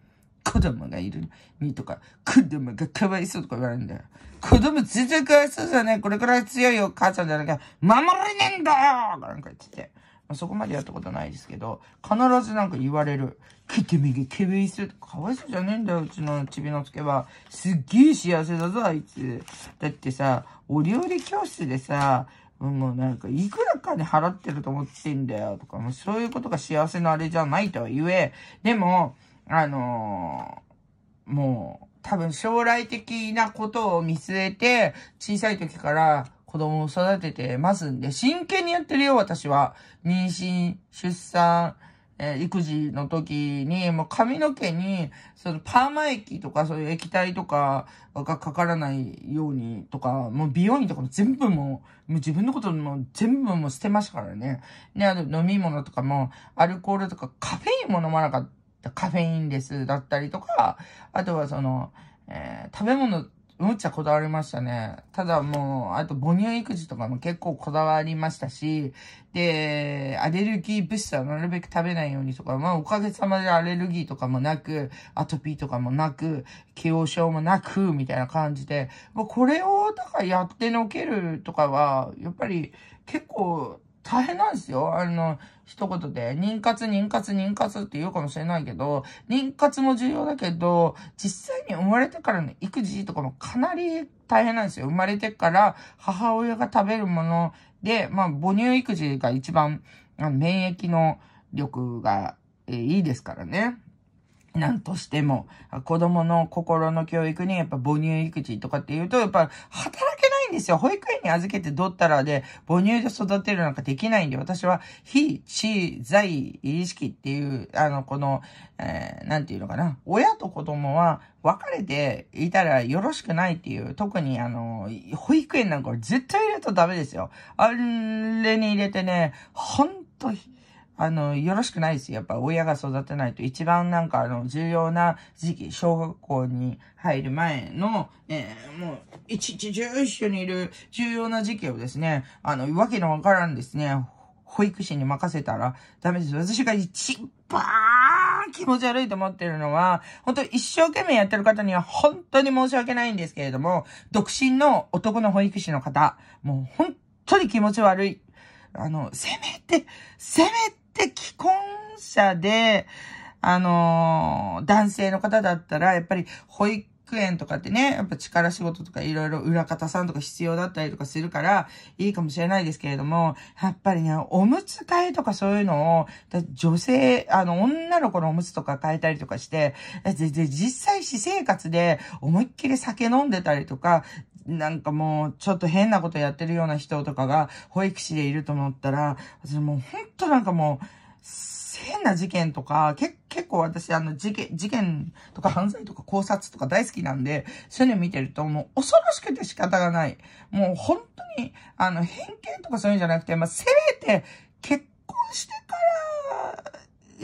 子供がいるにとか、子供がかわいそうとか言われるんだよ。子供全然かわいそうじゃねえ。これから強いよ、母ちゃんじゃなきゃ、守れねえんだよなんか言ってて。まあ、そこまでやったことないですけど、必ずなんか言われる。来てみげ、ケべイする。かわいそうじゃねえんだよ、うちのちびのつけは。すっげえ幸せだぞ、あいつ。だってさ、お料理教室でさ、もうなんか、いくらかに払ってると思ってんだよ、とか、もうそういうことが幸せなあれじゃないとは言え、でも、あのー、もう、多分将来的なことを見据えて、小さい時から子供を育ててますんで、真剣にやってるよ、私は。妊娠、出産、えー、育児の時に、もう髪の毛に、そのパーマ液とかそういう液体とかがかからないようにとか、もう美容院とかも全部もう、もう自分のことも全部もう捨てましたからね。ね、あの飲み物とかも、アルコールとかカフェインも飲まなかった。カフェインレスだったりとか、あとはその、えー、食べ物、むっちゃこだわりましたね。ただもう、あと母乳育児とかも結構こだわりましたし、で、アレルギー物質はなるべく食べないようにとか、まあおかげさまでアレルギーとかもなく、アトピーとかもなく、気を症もなく、みたいな感じで、まあ、これをだからやってのけるとかは、やっぱり結構大変なんですよ。あの、一言で、妊活、妊活、妊活って言うかもしれないけど、妊活も重要だけど、実際に生まれてからの育児とかもかなり大変なんですよ。生まれてから母親が食べるもので、まあ、母乳育児が一番免疫の力が、えいいですからね。なんとしても、子供の心の教育に、やっぱ母乳育児とかっていうと、やっぱ働けないんですよ。保育園に預けてどったらで母乳で育てるなんかできないんで、私は非知在意識っていう、あの、この、えー、なんていうのかな。親と子供は別れていたらよろしくないっていう、特にあの、保育園なんか絶対入れるとダメですよ。あれに入れてね、ほんと、あの、よろしくないですよ。やっぱ親が育てないと一番なんかあの、重要な時期、小学校に入る前の、えー、もう、一日中一緒にいる重要な時期をですね、あの、わけのわからんですね、保育士に任せたらダメです。私が一番気持ち悪いと思ってるのは、本当一生懸命やってる方には本当に申し訳ないんですけれども、独身の男の保育士の方、もう本当に気持ち悪い。あの、せめて、せめて、既婚者で、あのー、男性の方だったら、やっぱり保育園とかってね、やっぱ力仕事とかいろいろ裏方さんとか必要だったりとかするから、いいかもしれないですけれども、やっぱりね、おむつ替えとかそういうのを、女性、あの、女の子のおむつとか替えたりとかして、実際私生活で思いっきり酒飲んでたりとか、なんかもう、ちょっと変なことやってるような人とかが、保育士でいると思ったら、私もうほんとなんかもう、変な事件とか、け、結構私あの事件、事件とか犯罪とか考察とか大好きなんで、そういうの見てるともう恐ろしくて仕方がない。もう本当に、あの、偏見とかそういうんじゃなくて、まあ、せめて結婚してから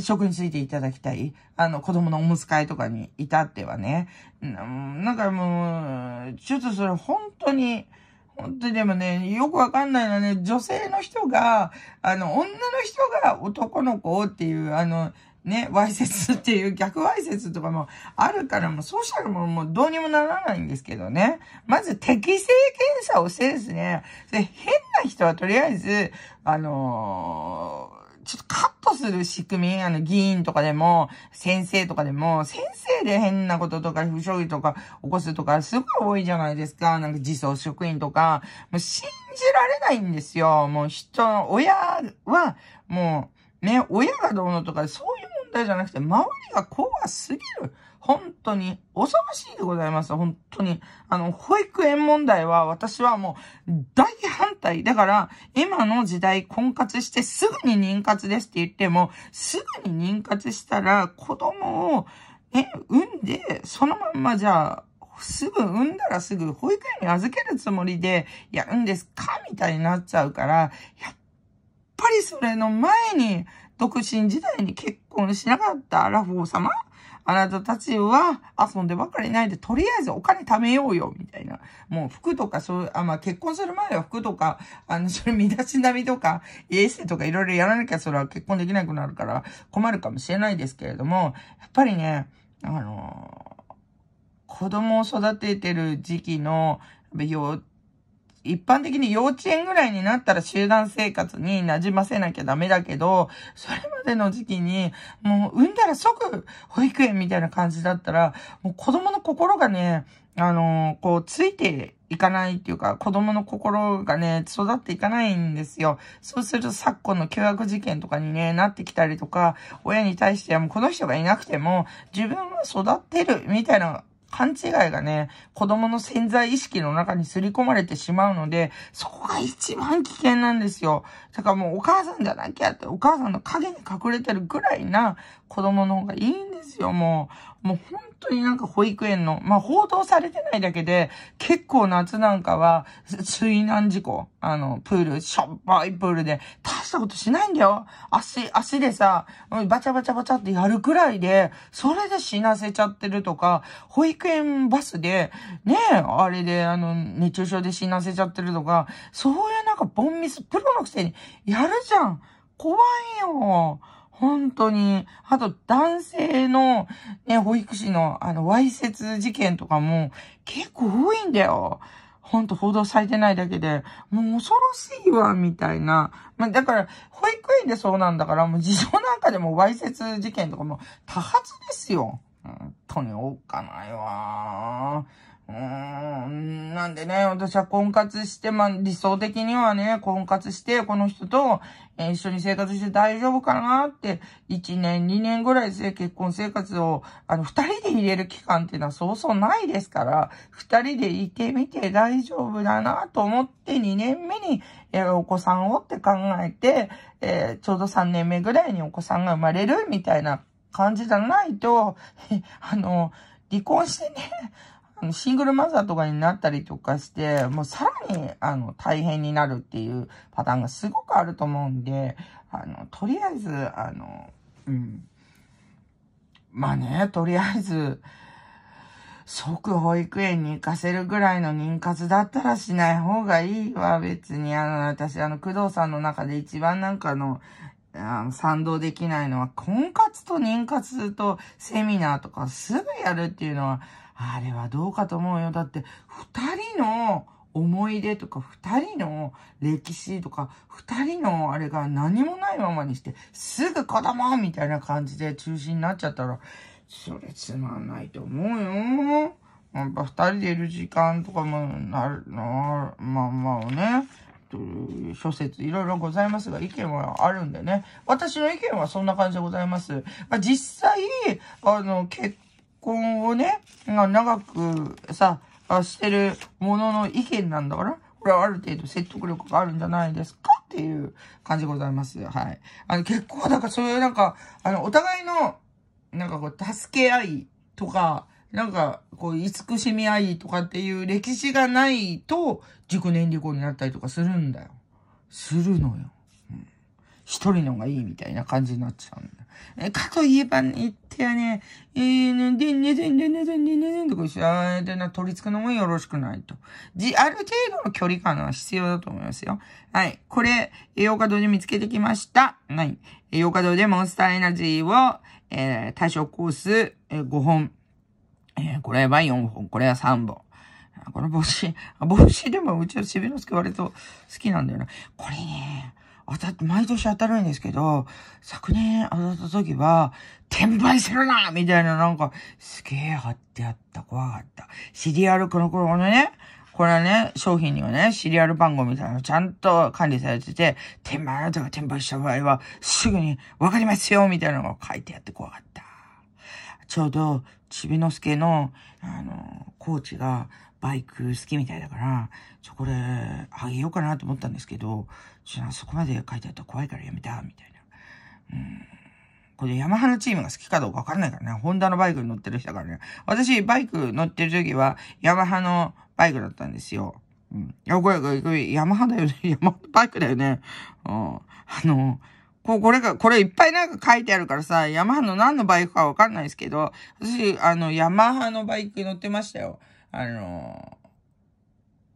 職についていただきたい。あの、子供のおむつ替えとかに至ってはね。なんかもう、ちょっとそれ本当に、本当にでもね、よくわかんないのはね、女性の人が、あの、女の人が男の子っていう、あの、ね、わいせつっていう逆わいせつとかもあるから、もうそうしたらもうもうどうにもならないんですけどね。まず適性検査をしてですね、で変な人はとりあえず、あのーちょっとカットする仕組み、あの、議員とかでも、先生とかでも、先生で変なこととか、不祥事とか、起こすとか、すごい多いじゃないですか。なんか、自走職員とか、もう信じられないんですよ。もう人の、親は、もう、ね、親がどうのとか、そういう問題じゃなくて、周りが怖すぎる。本当に、恐ろしいでございます。本当に。あの、保育園問題は私はもう大反対。だから、今の時代婚活してすぐに妊活ですって言っても、すぐに妊活したら子供を、え、産んで、そのまんまじゃあ、すぐ産んだらすぐ保育園に預けるつもりでやるんですかみたいになっちゃうから、やっぱりそれの前に、独身時代に結婚しなかったアラフォー様あなたたちは遊んでばかりないで、とりあえずお金貯めようよ、みたいな。もう服とか、そう、あ、まあ、結婚する前は服とか、あの、それ身だしなみとか、衛 生とかいろいろやらなきゃそれは結婚できなくなるから困るかもしれないですけれども、やっぱりね、あのー、子供を育ててる時期の、幼一般的に幼稚園ぐらいになったら集団生活に馴染ませなきゃダメだけど、それまでの時期に、もう産んだら即保育園みたいな感じだったら、もう子供の心がね、あのー、こう、ついていかないっていうか、子供の心がね、育っていかないんですよ。そうすると昨今の凶悪事件とかにね、なってきたりとか、親に対してはもうこの人がいなくても、自分は育ってるみたいな勘違いがね、子供の潜在意識の中に刷り込まれてしまうので、そこが一番危険なんですよ。だからもうお母さんじゃなきゃって、お母さんの影に隠れてるぐらいな子供の方がいいんですよ、もう。もう本当になんか保育園の、まあ報道されてないだけで、結構夏なんかは水難事故、あの、プール、しょっぱいプールで、大したことしないんだよ。足、足でさ、バチャバチャバチャってやるくらいで、それで死なせちゃってるとか、保育園バスで、ねえ、あれで、あの、熱中症で死なせちゃってるとか、そういうなんかボンミス、プロのくせにやるじゃん。怖いよ。本当に。あと、男性の、ね、保育士の、あの、わいせつ事件とかも、結構多いんだよ。ほんと報道されてないだけで、もう恐ろしいわ、みたいな。まあ、だから、保育園でそうなんだから、もう事情なんかでもわいせつ事件とかも多発ですよ。本当におっかないわ。うーん、なんでね、私は婚活して、まあ、理想的にはね、婚活して、この人とえー、一緒に生活して大丈夫かなって、1年、2年ぐらいで結婚生活を、あの、二人で入れる期間っていうのはそうそうないですから、二人でいてみて大丈夫だなと思って、2年目に、えー、お子さんをって考えて、えー、ちょうど3年目ぐらいにお子さんが生まれるみたいな感じじゃないと、あの、離婚してね、シングルマザーとかになったりとかして、もうさらに、あの、大変になるっていうパターンがすごくあると思うんで、あの、とりあえず、あの、うん。まあね、とりあえず、即保育園に行かせるぐらいの妊活だったらしない方がいいわ、別に。あの、私、あの、工藤さんの中で一番なんかの、あの賛同できないのは、婚活と妊活とセミナーとかすぐやるっていうのは、あれはどうかと思うよ。だって、二人の思い出とか、二人の歴史とか、二人のあれが何もないままにして、すぐ子供みたいな感じで中止になっちゃったら、それつまんないと思うよ。やっぱ二人でいる時間とかもなるな、まあまあね。諸説いろいろございますが、意見はあるんでね。私の意見はそんな感じでございます。まあ、実際、あの、結婚をね、長くさ、してるものの意見なんだから、これはある程度説得力があるんじゃないですかっていう感じでございます。はい。あの、結構、だからそういうなんか、あの、お互いの、なんかこう、助け合いとか、なんか、こう、慈しみ合いとかっていう歴史がないと、熟年離婚になったりとかするんだよ。するのよ。うん、一人のがいいみたいな感じになっちゃうんだ。えかといえば、ね、ってやね。えー、で、ねでんでねでんでねでんとか一緒でな、取り付くのもよろしくないと。じ、ある程度の距離感は必要だと思いますよ。はい。これ、栄養稼働で見つけてきました。はい。栄養稼働でモンスターエナジーを、えー、対象コース、えー、5本。えー、これは4本、これは3本。この帽子、帽子でもうちはしびのすけ割と好きなんだよな。これね、当たって、毎年当たるんですけど、昨年当たった時は、転売するなみたいななんか、すげえ貼ってあった。怖かった。シリアルこの頃のね、これはね、商品にはね、シリアル番号みたいなのちゃんと管理されてて、転売、あなたが転売した場合は、すぐにわかりますよみたいなのが書いてあって怖かった。ちょうど、ちびのすけの、あの、コーチが、バイク好きみたいだから、ちょ、これ、あげようかなと思ったんですけど、ちょ、そこまで書いてあったら怖いからやめた、みたいな。うん。これ、ヤマハのチームが好きかどうかわかんないからね。ホンダのバイクに乗ってる人だからね。私、バイク乗ってる時は、ヤマハのバイクだったんですよ。うん。いや、これ、これ、これヤマハだよね。ヤマハのバイクだよね。うん。あの、ここれが、これいっぱいなんか書いてあるからさ、ヤマハの何のバイクかわかんないですけど、私、あの、ヤマハのバイク乗ってましたよ。あの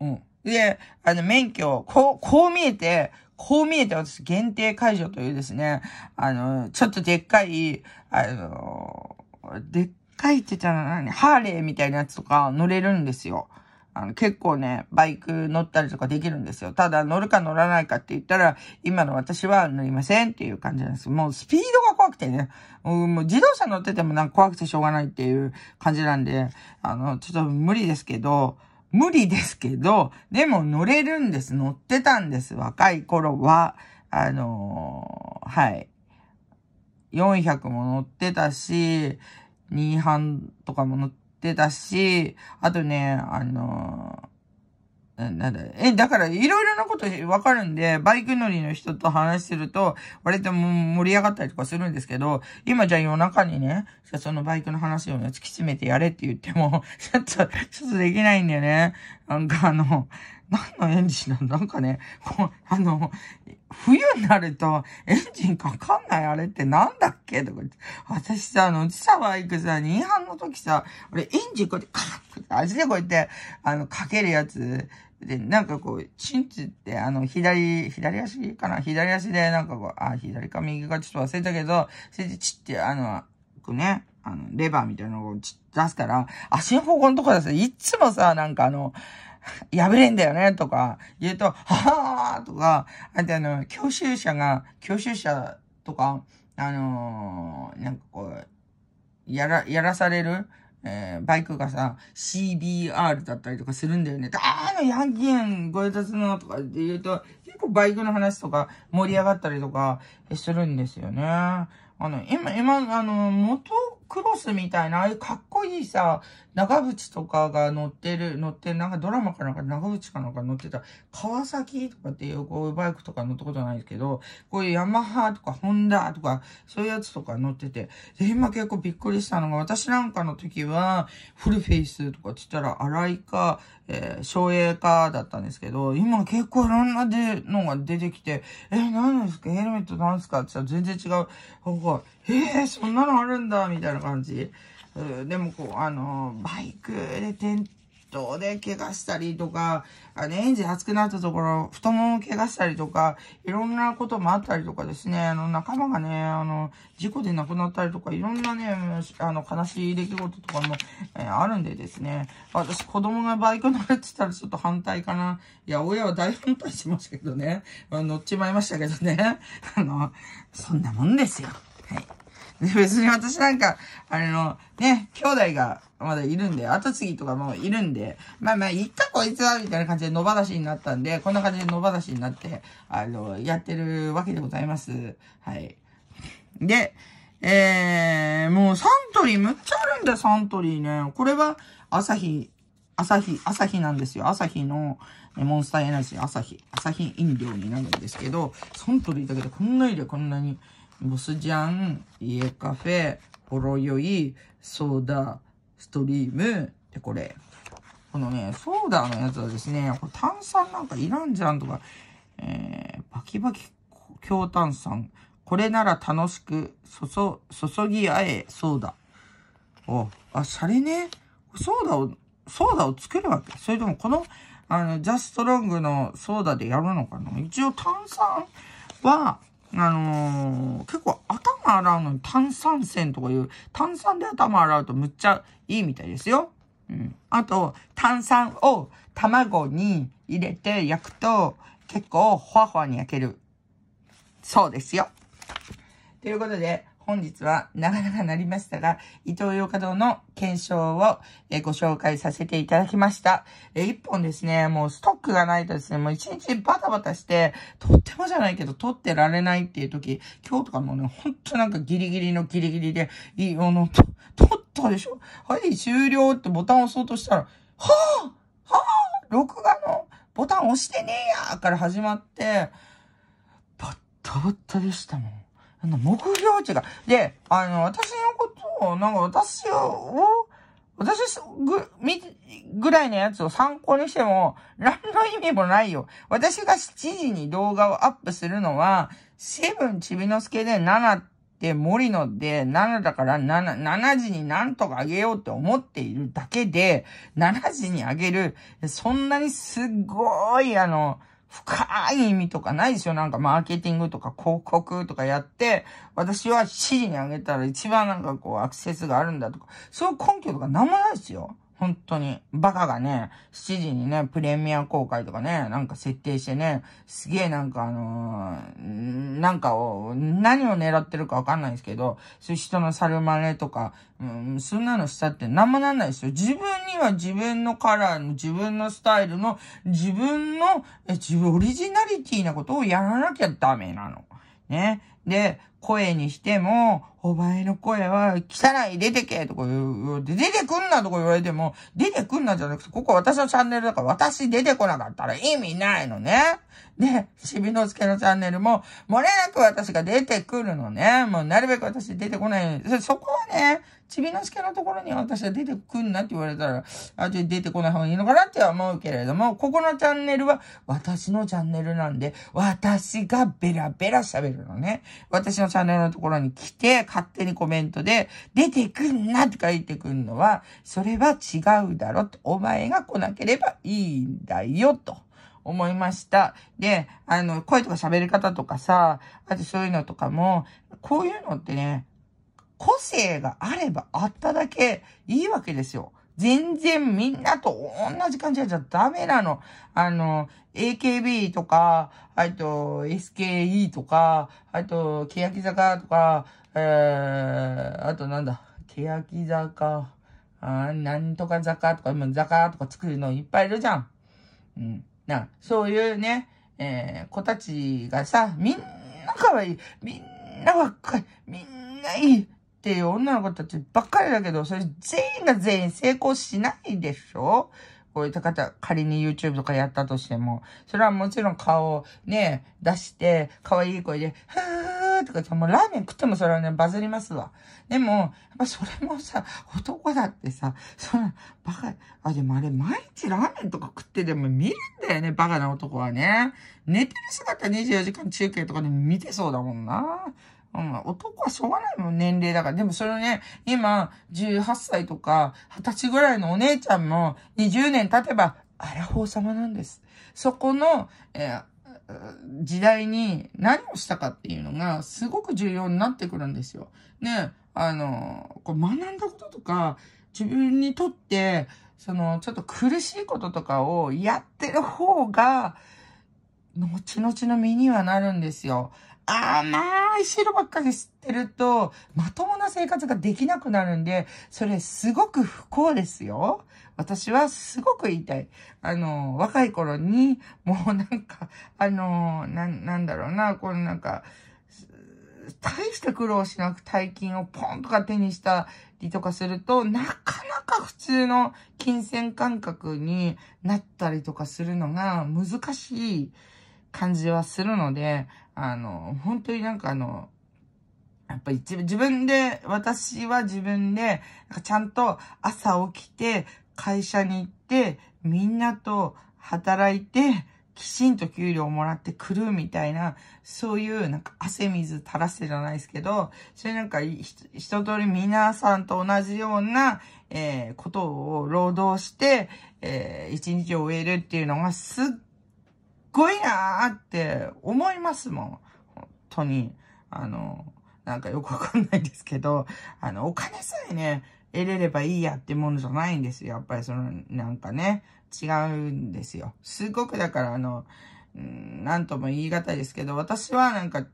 うん。で、あの、免許を、こう、こう見えて、こう見えて私、限定解除というですね、あの、ちょっとでっかい、あの、でっかいって言ったら何ハーレーみたいなやつとか乗れるんですよ。あの、結構ね、バイク乗ったりとかできるんですよ。ただ乗るか乗らないかって言ったら、今の私は乗りませんっていう感じなんです。もうスピードが怖くてね、もう自動車乗っててもなんか怖くてしょうがないっていう感じなんで、あの、ちょっと無理ですけど、無理ですけど、でも乗れるんです。乗ってたんです。若い頃は。あのー、はい。400も乗ってたし、2班とかも乗ってってたし、あとね、あのなんだ、え、だから、いろいろなことわかるんで、バイク乗りの人と話すると、割と盛り上がったりとかするんですけど、今じゃあ夜中にね、そのバイクの話をね、突き詰めてやれって言っても、ちょっと、ちょっとできないんだよね。なんかあの、何のエンジンなんなんかね、こう、あの、冬になるとエンジンかかんないあれってなんだっけとか私さ、あの、ちさば行くさ、ハンの時さ、俺エンジンこうやってカッって、足でこうやって、あの、かけるやつ、で、なんかこう、チンチって、あの、左、左足かな左足で、なんかこう、あ、左か右かちょっと忘れたけど、それでチって、あの、こうね、あの、レバーみたいなのを出すから、足の方向のところださ、いつもさ、なんかあの、破れんだよね、とか言うと、ははーとか、あとあの、教習者が、教習者とか、あのー、なんかこう、やら、やらされるえー、バイクがさ、CBR だったりとかするんだよね。あの、ヤンキーン、ご挨拶のとかって言うと、結構バイクの話とか盛り上がったりとかするんですよね。あの、今、今、あの、元クロスみたいな、ああいうかっこいいさ、長渕とかが乗ってる、乗って、なんかドラマかなんか長渕かなんか乗ってた、川崎とかっていうこういうバイクとか乗ったことないですけど、こういうヤマハとかホンダとか、そういうやつとか乗ってて、で、今結構びっくりしたのが、私なんかの時は、フルフェイスとかって言ったら、荒井か、えー、省エかだったんですけど、今結構いろんなでのが出てきて、え、何ですかヘルメット何ですかって言ったら全然違う。ここえー、そんなのあるんだみたいな感じ。でもこう、あの、バイクで転倒で怪我したりとか、あの、エンジン熱くなったところ、太もも怪我したりとか、いろんなこともあったりとかですね、あの、仲間がね、あの、事故で亡くなったりとか、いろんなね、あの、悲しい出来事とかも、えー、あるんでですね、私、子供がバイク乗れてたらちょっと反対かな。いや、親は大反対しましたけどね、ま乗っちまいましたけどね、あの、そんなもんですよ。別に私なんか、あの、ね、兄弟がまだいるんで、後継ぎとかもいるんで、まあまあ、いっかこいつは、みたいな感じで野放しになったんで、こんな感じで野放しになって、あの、やってるわけでございます。はい。で、えー、もうサントリーむっちゃあるんだよ、サントリーね。これは、朝日、朝日、朝日なんですよ。朝日の、モンスターエナジー、朝日、朝日飲料になるんですけど、サントリーだけでこんなにこんなに、ボスジャン、家カフェ、ほろ酔い、ソーダ、ストリーム、で、これ。このね、ソーダのやつはですね、これ炭酸なんかいらんじゃんとか、えー、バキバキ強炭酸。これなら楽しく、注、注ぎ合え、ソーダ。お、あ、シャレね。ソーダを、ソーダを作るわけそれともこの、あの、ジャストロングのソーダでやるのかな一応炭酸は、あのー、結構頭洗うのに炭酸泉とかいう、炭酸で頭洗うとむっちゃいいみたいですよ。うん。あと、炭酸を卵に入れて焼くと結構ほわほわに焼ける。そうですよ。ということで、本日は長々なりましたが、伊ー洋華堂の検証をご紹介させていただきました。一本ですね、もうストックがないとですね、もう一日バタバタして、とってもじゃないけど、取ってられないっていう時、今日とかもね、ほんとなんかギリギリのギリギリで、いい、あの、と、取ったでしょはい、終了ってボタン押そうとしたら、はぁはぁ録画のボタン押してねえやから始まって、バッタバッタでしたもん。あの、目標値が。で、あの、私のことを、なんか私を、私ぐ、み、ぐらいのやつを参考にしても、何の意味もないよ。私が7時に動画をアップするのは、セブンちびのすけで7て森野で7だから7、7時になんとかあげようって思っているだけで、7時にあげる、そんなにすっごいあの、深い意味とかないですよ。なんかマーケティングとか広告とかやって、私は指示にあげたら一番なんかこうアクセスがあるんだとか、そういう根拠とかなんもないですよ。本当に。バカがね、7時にね、プレミア公開とかね、なんか設定してね、すげえなんかあのー、なんかを、何を狙ってるかわかんないですけど、そういう人の猿真似とか、うん、そんなのしたって何もなんないですよ。自分には自分のカラーの、自分のスタイルの、自分の、え、自分、オリジナリティなことをやらなきゃダメなの。ね。で、声にしても、お前の声は汚い、出てけとか言う、出てくんなとか言われても、出てくんなじゃなくて、ここ私のチャンネルだから私出てこなかったら意味ないのね。で、しびのすけのチャンネルも、漏れなく私が出てくるのね。もうなるべく私出てこない。そこはね、ちびのすけのところに私は出てくんなって言われたら、あ、ちょ、出てこない方がいいのかなって思うけれども、ここのチャンネルは私のチャンネルなんで、私がベラベラ喋るのね。私のチャンネルのところに来て、勝手にコメントで、出てくんなって書いてくんのは、それは違うだろと。お前が来なければいいんだよ、と。思いました。で、あの、声とか喋り方とかさ、あとそういうのとかも、こういうのってね、個性があればあっただけいいわけですよ。全然みんなと同じ感じじゃダメなの。あの、AKB とか、あと SKE とか、あと、欅坂とか、えー、あとなんだ、欅坂、あなんとか坂とか、坂とか作るのいっぱいいるじゃん。うん。な、そういうね、えー、子たちがさ、みんな可愛い。みんな若い。みんないい。っていう女の子たちばっかりだけど、それ全員が全員成功しないでしょこういった方、仮に YouTube とかやったとしても、それはもちろん顔をね、出して、可愛い声で、ふーとか言ってもうラーメン食ってもそれはね、バズりますわ。でも、やっぱそれもさ、男だってさ、そんな、バカ、あ、でもあれ、毎日ラーメンとか食ってでも見るんだよね、バカな男はね。寝てる姿24時間中継とかで見てそうだもんな。うん、男はしょうがないもん、年齢だから。でもそれをね、今、18歳とか、20歳ぐらいのお姉ちゃんも、20年経てば、アラフォー様なんです。そこの、えー、時代に何をしたかっていうのが、すごく重要になってくるんですよ。ね、あの、こう学んだこととか、自分にとって、その、ちょっと苦しいこととかをやってる方が、後々の身にはなるんですよ。甘い汁ばっかり吸ってると、まともな生活ができなくなるんで、それすごく不幸ですよ。私はすごく言いたい。あの、若い頃に、もうなんか、あの、な、なんだろうな、このなんか、大した苦労しなく大金をポンとか手にしたりとかすると、なかなか普通の金銭感覚になったりとかするのが難しい感じはするので、あの、本当になんかあの、やっぱり自分で、私は自分で、ちゃんと朝起きて、会社に行って、みんなと働いて、きちんと給料もらってくるみたいな、そういうなんか汗水垂らしてじゃないですけど、それなんか一通り皆さんと同じような、えー、ことを労働して、えー、一日を終えるっていうのがすっこいいなーって思いますもん。本当に。あの、なんかよくわかんないですけど、あの、お金さえね、得れればいいやってものじゃないんですよ。やっぱりその、なんかね、違うんですよ。すごくだからあの、なんとも言い難いですけど、私はなんか、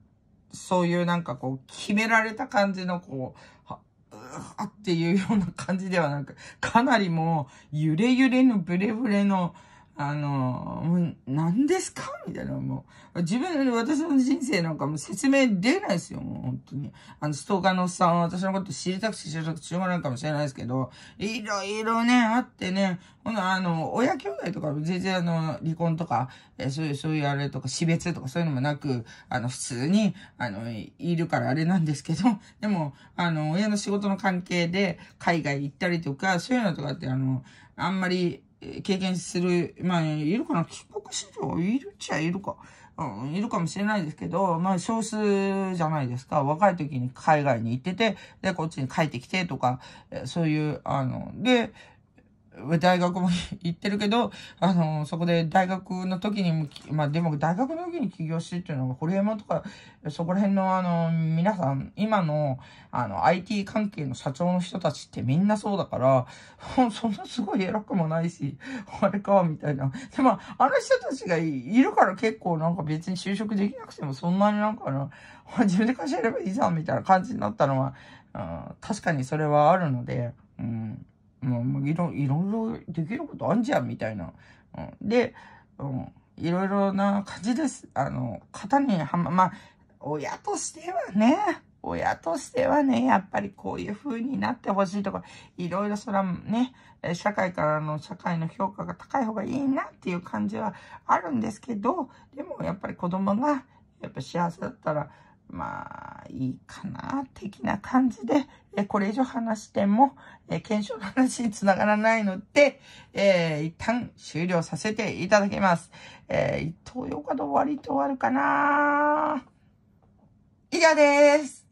そういうなんかこう、決められた感じのこう、は、うーっていうような感じではなく、かなりもう、揺れ揺れのブレブレの、あの、もう何ですかみたいな、もう。自分、私の人生なんかも説明出ないですよ、もう本当に。あの、ストーカーのおっさんは私のこと知りたくて知りたくてしょうがないかもしれないですけど、いろいろね、あってね、ほんあの、親兄弟とか全然あの、離婚とか、えそういう、そういうあれとか、死別とかそういうのもなく、あの、普通に、あの、いるからあれなんですけど、でも、あの、親の仕事の関係で海外行ったりとか、そういうのとかってあの、あんまり、経験する、まあ、いるかな帰国市場いるっちゃいるか。うん、いるかもしれないですけど、まあ少数じゃないですか。若い時に海外に行ってて、で、こっちに帰ってきてとか、そういう、あの、で、大学も 行ってるけど、あの、そこで大学の時にも、まあでも大学の時に起業してっていうのが、ホリエモンとか、そこら辺のあの、皆さん、今の、あの、IT 関係の社長の人たちってみんなそうだから、そんなすごい偉くもないし、あれか、みたいな。でも、あの人たちがいるから結構なんか別に就職できなくてもそんなになんかな、自分で会社やればいいじゃん、みたいな感じになったのは、うん、確かにそれはあるので、うん。もういろいろできることあんじゃんみたいな。うん、で、うん、いろいろな感じです。あの、方にはま、まあ、親としてはね、親としてはね、やっぱりこういう風になってほしいとか、いろいろそらね、社会からの、社会の評価が高い方がいいなっていう感じはあるんですけど、でもやっぱり子供が、やっぱ幸せだったら、まあ、いいかな、的な感じで、えこれ以上話しても、え検証の話につながらないので、えー、一旦終了させていただきます。えー、伊藤で終わ割と終わるかな以上です。